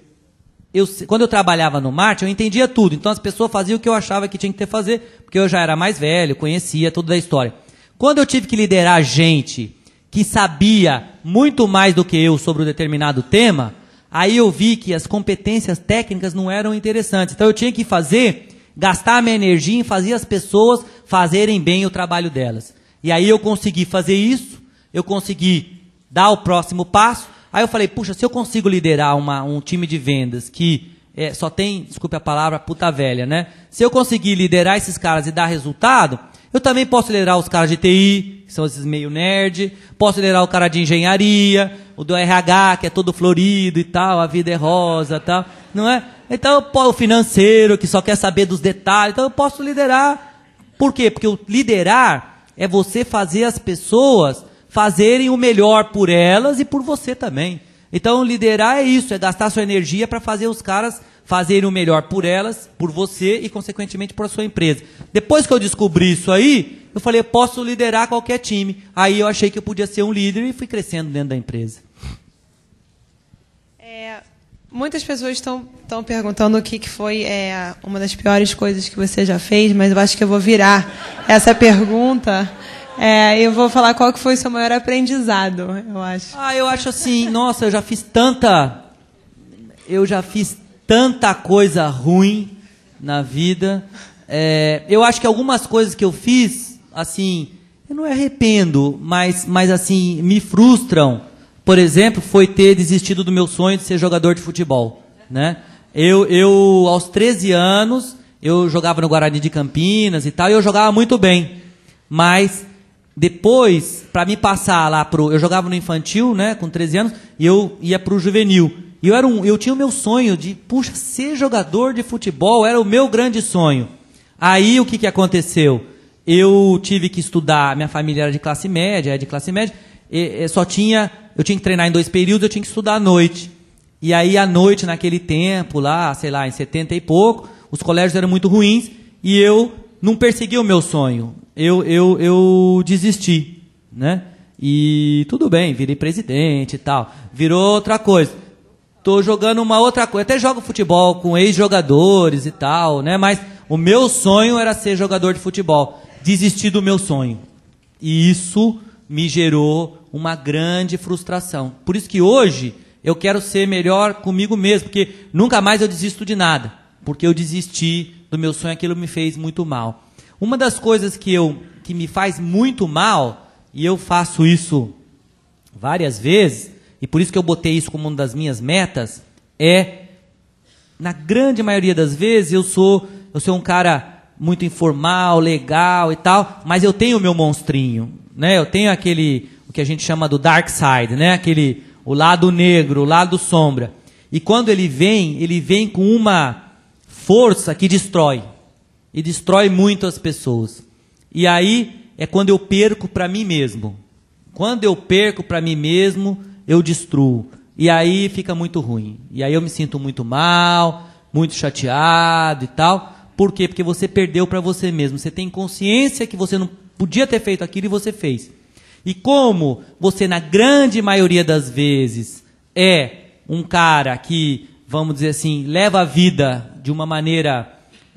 eu quando eu trabalhava no marketing, eu entendia tudo. Então as pessoas faziam o que eu achava que tinha que ter fazer, porque eu já era mais velho, conhecia tudo da história. Quando eu tive que liderar gente que sabia muito mais do que eu sobre um determinado tema, aí eu vi que as competências técnicas não eram interessantes. Então eu tinha que fazer, gastar minha energia em fazer as pessoas fazerem bem o trabalho delas. E aí eu consegui fazer isso, eu consegui dar o próximo passo. Aí eu falei, puxa, se eu consigo liderar uma, um time de vendas que é, só tem, desculpe a palavra, puta velha, né? Se eu conseguir liderar esses caras e dar resultado, eu também posso liderar os caras de TI, que são esses meio nerd, posso liderar o cara de engenharia, o do RH, que é todo florido e tal, a vida é rosa e tal, não é? Então, o financeiro, que só quer saber dos detalhes, então eu posso liderar. Por quê? Porque o liderar é você fazer as pessoas fazerem o melhor por elas e por você também. Então, liderar é isso, é gastar sua energia para fazer os caras fazerem o melhor por elas, por você e, consequentemente, por sua empresa. Depois que eu descobri isso aí, eu falei, posso liderar qualquer time. Aí eu achei que eu podia ser um líder e fui crescendo dentro da empresa. É, Muitas pessoas estão perguntando o que, que foi é, uma das piores coisas que você já fez, mas eu acho que eu vou virar essa pergunta. É, eu vou falar qual que foi o seu maior aprendizado, eu acho. Ah, eu acho assim, nossa, eu já fiz tanta. Eu já fiz tanta coisa ruim na vida. É, eu acho que algumas coisas que eu fiz, assim, eu não arrependo, mas, mas assim, me frustram por exemplo, foi ter desistido do meu sonho de ser jogador de futebol, né? Eu, eu aos 13 anos, eu jogava no Guarani de Campinas e tal, e eu jogava muito bem. Mas depois, para me passar lá pro, eu jogava no infantil, né, com 13 anos, e eu ia pro juvenil. E eu era um, eu tinha o meu sonho de, puxa, ser jogador de futebol era o meu grande sonho. Aí o que que aconteceu? Eu tive que estudar, minha família era de classe média, é de classe média, e, e só tinha. Eu tinha que treinar em dois períodos, eu tinha que estudar à noite. E aí, à noite, naquele tempo, lá, sei lá, em 70 e pouco, os colégios eram muito ruins e eu não persegui o meu sonho. Eu, eu, eu desisti, né? E tudo bem, virei presidente e tal. Virou outra coisa. Tô jogando uma outra coisa. Até jogo futebol com ex-jogadores e tal, né? Mas o meu sonho era ser jogador de futebol. Desisti do meu sonho. E isso me gerou uma grande frustração. Por isso que hoje eu quero ser melhor comigo mesmo, porque nunca mais eu desisto de nada, porque eu desisti do meu sonho, aquilo me fez muito mal. Uma das coisas que eu que me faz muito mal, e eu faço isso várias vezes, e por isso que eu botei isso como uma das minhas metas, é na grande maioria das vezes eu sou eu sou um cara muito informal, legal e tal, mas eu tenho o meu monstrinho né? Eu tenho aquele o que a gente chama do dark side, né? Aquele o lado negro, o lado sombra. E quando ele vem, ele vem com uma força que destrói e destrói muito as pessoas. E aí é quando eu perco para mim mesmo. Quando eu perco para mim mesmo, eu destruo. E aí fica muito ruim. E aí eu me sinto muito mal, muito chateado e tal. Por quê? Porque você perdeu para você mesmo. Você tem consciência que você não podia ter feito aquilo e você fez. E como você, na grande maioria das vezes, é um cara que, vamos dizer assim, leva a vida de uma maneira,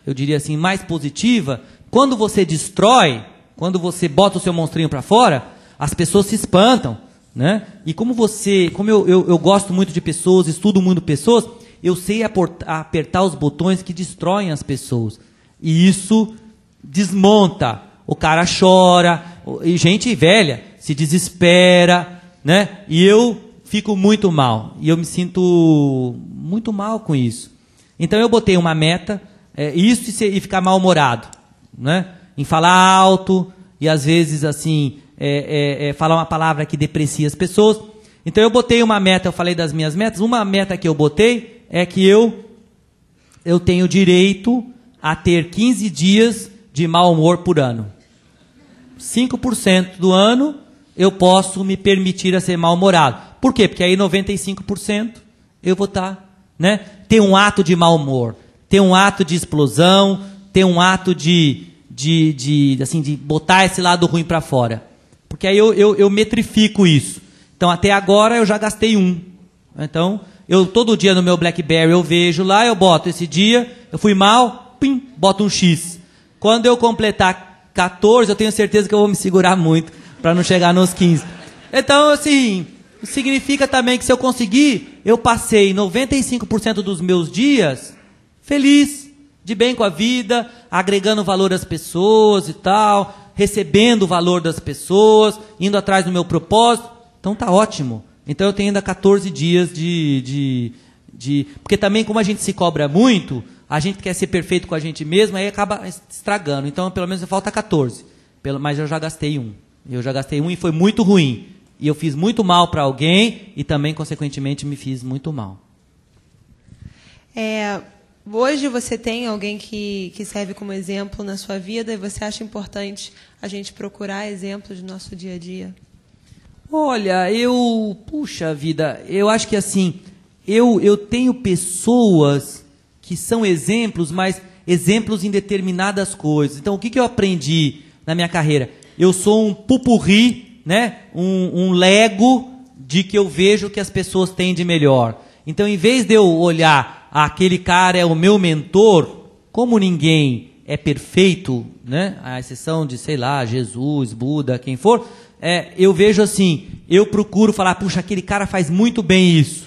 eu diria assim, mais positiva, quando você destrói, quando você bota o seu monstrinho para fora, as pessoas se espantam. Né? E como você, como eu, eu, eu gosto muito de pessoas, estudo muito pessoas, eu sei apertar os botões que destroem as pessoas. E isso desmonta o cara chora, e gente velha se desespera, né? E eu fico muito mal, e eu me sinto muito mal com isso. Então eu botei uma meta, é, isso e, ser, e ficar mal-humorado, né? Em falar alto, e às vezes, assim, é, é, é falar uma palavra que deprecia as pessoas. Então eu botei uma meta, eu falei das minhas metas, uma meta que eu botei é que eu eu tenho direito a ter 15 dias de mau humor por ano. 5% do ano eu posso me permitir a ser mal-humorado. Por quê? Porque aí 95% eu vou estar, tá, né? tem um ato de mau humor, tem um ato de explosão, tem um ato de, de, de assim, de botar esse lado ruim para fora. Porque aí eu, eu, eu metrifico isso. Então, até agora eu já gastei um. Então, eu todo dia no meu BlackBerry eu vejo lá, eu boto esse dia, eu fui mal, pim, boto um X. Quando eu completar 14, eu tenho certeza que eu vou me segurar muito para não chegar nos 15. Então, assim, significa também que se eu conseguir, eu passei 95% dos meus dias feliz, de bem com a vida, agregando valor às pessoas e tal, recebendo o valor das pessoas, indo atrás do meu propósito. Então tá ótimo. Então eu tenho ainda 14 dias de, de, de. Porque também, como a gente se cobra muito, a gente quer ser perfeito com a gente mesmo, aí acaba estragando. Então, pelo menos falta 14. Pelo, mas eu já gastei um. Eu já gastei um e foi muito ruim. E eu fiz muito mal para alguém e também, consequentemente, me fiz muito mal. É, hoje você tem alguém que, que serve como exemplo na sua vida e você acha importante a gente procurar exemplos do nosso dia a dia? Olha, eu. Puxa vida, eu acho que assim. Eu, eu tenho pessoas que são exemplos, mas exemplos em determinadas coisas. Então, o que, que eu aprendi na minha carreira? Eu sou um pupurri, né? um, um lego de que eu vejo que as pessoas têm de melhor. Então, em vez de eu olhar ah, aquele cara é o meu mentor, como ninguém é perfeito, né? à exceção de, sei lá, Jesus, Buda, quem for, é, eu vejo assim, eu procuro falar, puxa, aquele cara faz muito bem isso.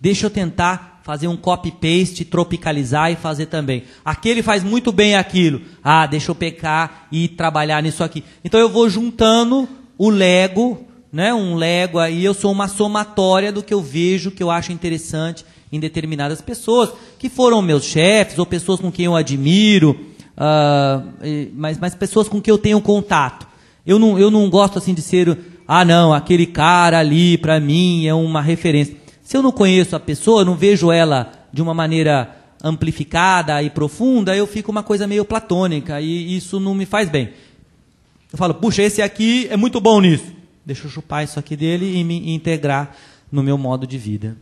Deixa eu tentar fazer um copy-paste, tropicalizar e fazer também. Aquele faz muito bem aquilo. Ah, deixa eu pecar e trabalhar nisso aqui. Então eu vou juntando o Lego, né? Um Lego aí, eu sou uma somatória do que eu vejo, que eu acho interessante em determinadas pessoas, que foram meus chefes ou pessoas com quem eu admiro, uh, mas, mas pessoas com quem eu tenho contato. Eu não, eu não gosto assim de ser, ah não, aquele cara ali para mim é uma referência. Se eu não conheço a pessoa, não vejo ela de uma maneira amplificada e profunda, eu fico uma coisa meio platônica e isso não me faz bem. Eu falo, puxa, esse aqui é muito bom nisso. Deixa eu chupar isso aqui dele e me integrar no meu modo de vida.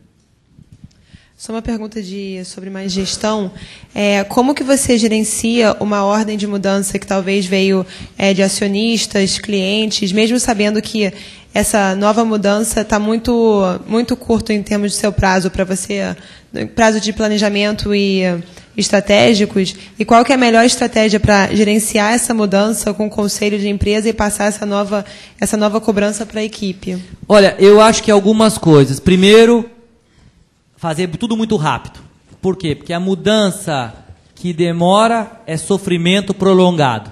Só uma pergunta de, sobre mais gestão. É, como que você gerencia uma ordem de mudança que talvez veio é, de acionistas, clientes, mesmo sabendo que essa nova mudança está muito, muito curto em termos de seu prazo para você, prazo de planejamento e eh, estratégicos, e qual que é a melhor estratégia para gerenciar essa mudança com o conselho de empresa e passar essa nova, essa nova cobrança para a equipe? Olha, eu acho que algumas coisas. Primeiro, fazer tudo muito rápido. Por quê? Porque a mudança que demora é sofrimento prolongado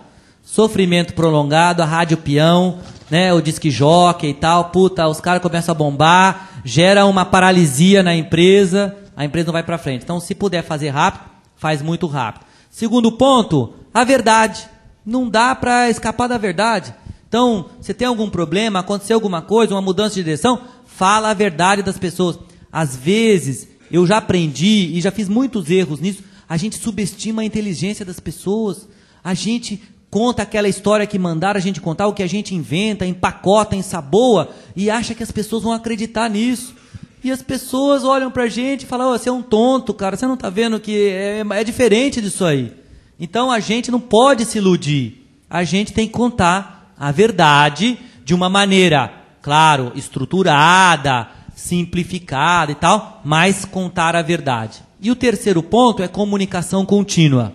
sofrimento prolongado, a rádio peão, né, o disque jockey e tal, puta, os caras começam a bombar, gera uma paralisia na empresa, a empresa não vai para frente. Então, se puder fazer rápido, faz muito rápido. Segundo ponto, a verdade. Não dá para escapar da verdade. Então, se tem algum problema, aconteceu alguma coisa, uma mudança de direção, fala a verdade das pessoas. Às vezes, eu já aprendi e já fiz muitos erros nisso, a gente subestima a inteligência das pessoas. A gente conta aquela história que mandaram a gente contar, o que a gente inventa, empacota, ensaboa e acha que as pessoas vão acreditar nisso. E as pessoas olham para a gente e falam: oh, você é um tonto, cara, você não está vendo que é, é diferente disso aí. Então a gente não pode se iludir. A gente tem que contar a verdade de uma maneira, claro, estruturada, simplificada e tal, mas contar a verdade. E o terceiro ponto é comunicação contínua.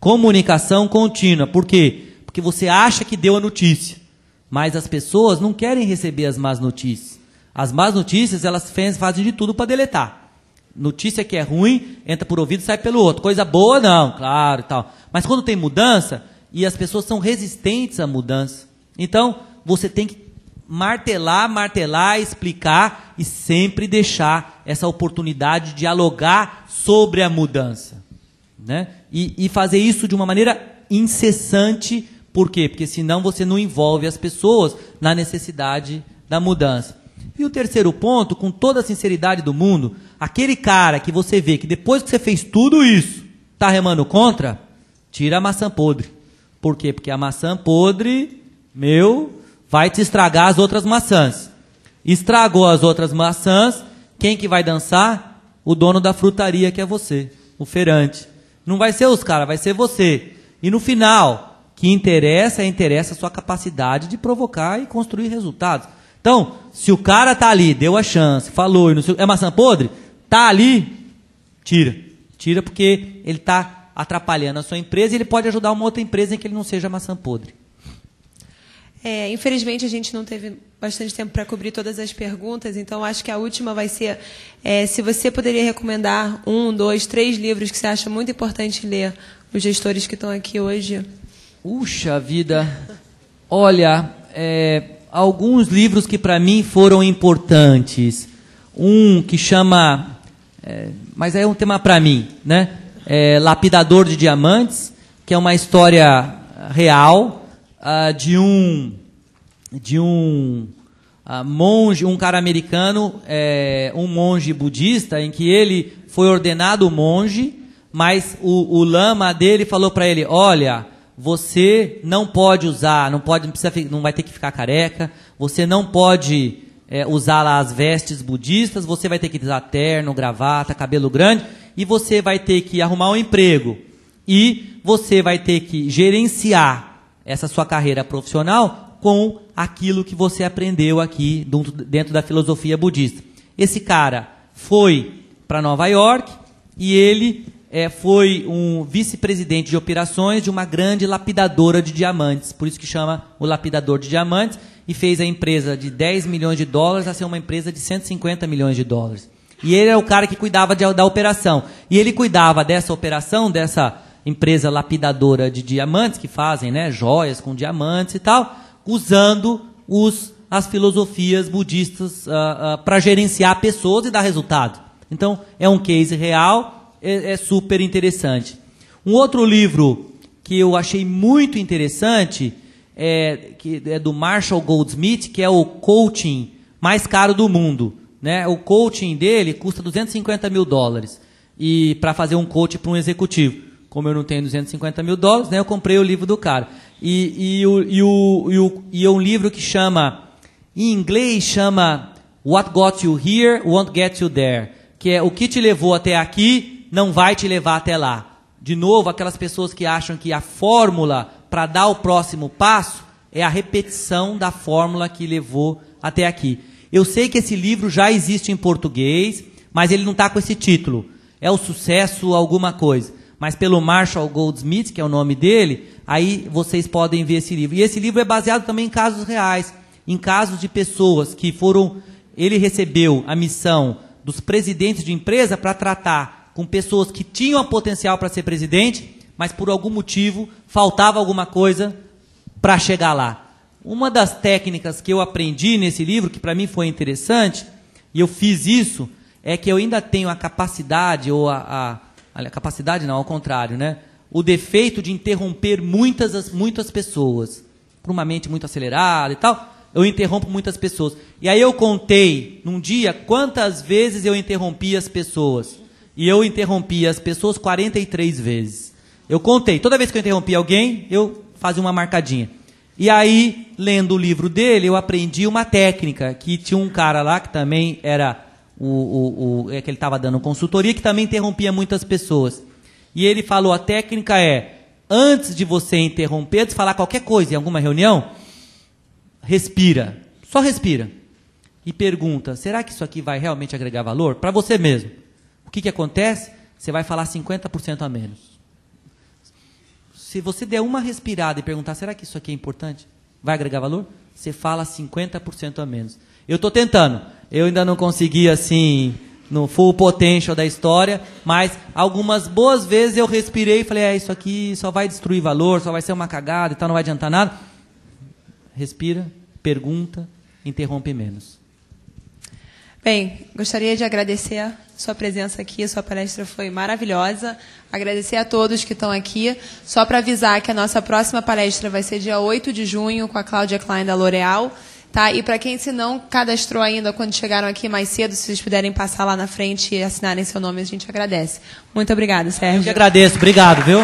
Comunicação contínua. Por quê? Porque você acha que deu a notícia, mas as pessoas não querem receber as más notícias. As más notícias, elas fazem de tudo para deletar. Notícia que é ruim, entra por ouvido e sai pelo outro. Coisa boa, não, claro e tal. Mas quando tem mudança, e as pessoas são resistentes à mudança. Então, você tem que martelar, martelar, explicar e sempre deixar essa oportunidade de dialogar sobre a mudança. Né? e, e fazer isso de uma maneira incessante. Por quê? Porque senão você não envolve as pessoas na necessidade da mudança. E o terceiro ponto, com toda a sinceridade do mundo, aquele cara que você vê que depois que você fez tudo isso, tá remando contra, tira a maçã podre. Por quê? Porque a maçã podre, meu, vai te estragar as outras maçãs. Estragou as outras maçãs, quem que vai dançar? O dono da frutaria que é você, o feirante. Não vai ser os caras, vai ser você. E no final, que interessa, é interessa a sua capacidade de provocar e construir resultados. Então, se o cara tá ali, deu a chance, falou, sei, é maçã podre, tá ali, tira. Tira porque ele está atrapalhando a sua empresa e ele pode ajudar uma outra empresa em que ele não seja maçã podre. É, infelizmente, a gente não teve bastante tempo para cobrir todas as perguntas, então acho que a última vai ser é, se você poderia recomendar um, dois, três livros que você acha muito importante ler, os gestores que estão aqui hoje. Puxa vida! Olha, é, alguns livros que para mim foram importantes. Um que chama, é, mas é um tema para mim, né? É, Lapidador de Diamantes, que é uma história real uh, de um de um uh, monge, um cara americano, é, um monge budista, em que ele foi ordenado monge, mas o, o lama dele falou para ele: olha, você não pode usar, não pode, não, precisa, não vai ter que ficar careca, você não pode é, usar lá as vestes budistas, você vai ter que usar terno, gravata, cabelo grande, e você vai ter que arrumar um emprego. E você vai ter que gerenciar essa sua carreira profissional com aquilo que você aprendeu aqui dentro da filosofia budista. Esse cara foi para Nova York e ele é, foi um vice-presidente de operações de uma grande lapidadora de diamantes, por isso que chama o lapidador de diamantes, e fez a empresa de 10 milhões de dólares a ser uma empresa de 150 milhões de dólares. E ele é o cara que cuidava de, da operação. E ele cuidava dessa operação, dessa empresa lapidadora de diamantes que fazem, né, joias com diamantes e tal, usando os as filosofias budistas uh, ah, uh, ah, para gerenciar pessoas e dar resultado. Então, é um case real, é, é super interessante. Um outro livro que eu achei muito interessante é, que é do Marshall Goldsmith, que é o coaching mais caro do mundo. Né? O coaching dele custa 250 mil dólares e para fazer um coach para um executivo como eu não tenho 250 mil dólares, né, eu comprei o livro do cara. E, e, o, e, o, e, o, e é um livro que chama, em inglês chama What Got You Here Won't Get You There, que é o que te levou até aqui não vai te levar até lá. De novo, aquelas pessoas que acham que a fórmula para dar o próximo passo é a repetição da fórmula que levou até aqui. Eu sei que esse livro já existe em português, mas ele não está com esse título. É o sucesso alguma coisa mas pelo Marshall Goldsmith, que é o nome dele, aí vocês podem ver esse livro. E esse livro é baseado também em casos reais, em casos de pessoas que foram. Ele recebeu a missão dos presidentes de empresa para tratar com pessoas que tinham potencial para ser presidente, mas por algum motivo faltava alguma coisa para chegar lá. Uma das técnicas que eu aprendi nesse livro, que para mim foi interessante, e eu fiz isso, é que eu ainda tenho a capacidade ou a, a a capacidade não, ao contrário, né? O defeito de interromper muitas, muitas pessoas. Por uma mente muito acelerada e tal, eu interrompo muitas pessoas. E aí eu contei num dia quantas vezes eu interrompi as pessoas. E eu interrompi as pessoas 43 vezes. Eu contei. Toda vez que eu interrompi alguém, eu fazia uma marcadinha. E aí, lendo o livro dele, eu aprendi uma técnica que tinha um cara lá que também era o, o, o, é que ele estava dando consultoria, que também interrompia muitas pessoas. E ele falou: a técnica é, antes de você interromper, de falar qualquer coisa em alguma reunião, respira. Só respira. E pergunta: será que isso aqui vai realmente agregar valor? Para você mesmo. O que, que acontece? Você vai falar 50% a menos. Se você der uma respirada e perguntar: será que isso aqui é importante? Vai agregar valor? Você fala 50% a menos. Eu estou tentando. Eu ainda não consegui, assim, no full potential da história, mas algumas boas vezes eu respirei e falei, é, isso aqui só vai destruir valor, só vai ser uma cagada e tal, não vai adiantar nada. Respira, pergunta, interrompe menos. Bem, gostaria de agradecer a sua presença aqui, a sua palestra foi maravilhosa. Agradecer a todos que estão aqui. Só para avisar que a nossa próxima palestra vai ser dia 8 de junho com a Cláudia Klein da L'Oréal. Tá? E para quem se não cadastrou ainda quando chegaram aqui mais cedo, se vocês puderem passar lá na frente e assinarem seu nome, a gente agradece. Muito obrigada, Sérgio. Eu que agradeço, obrigado, viu?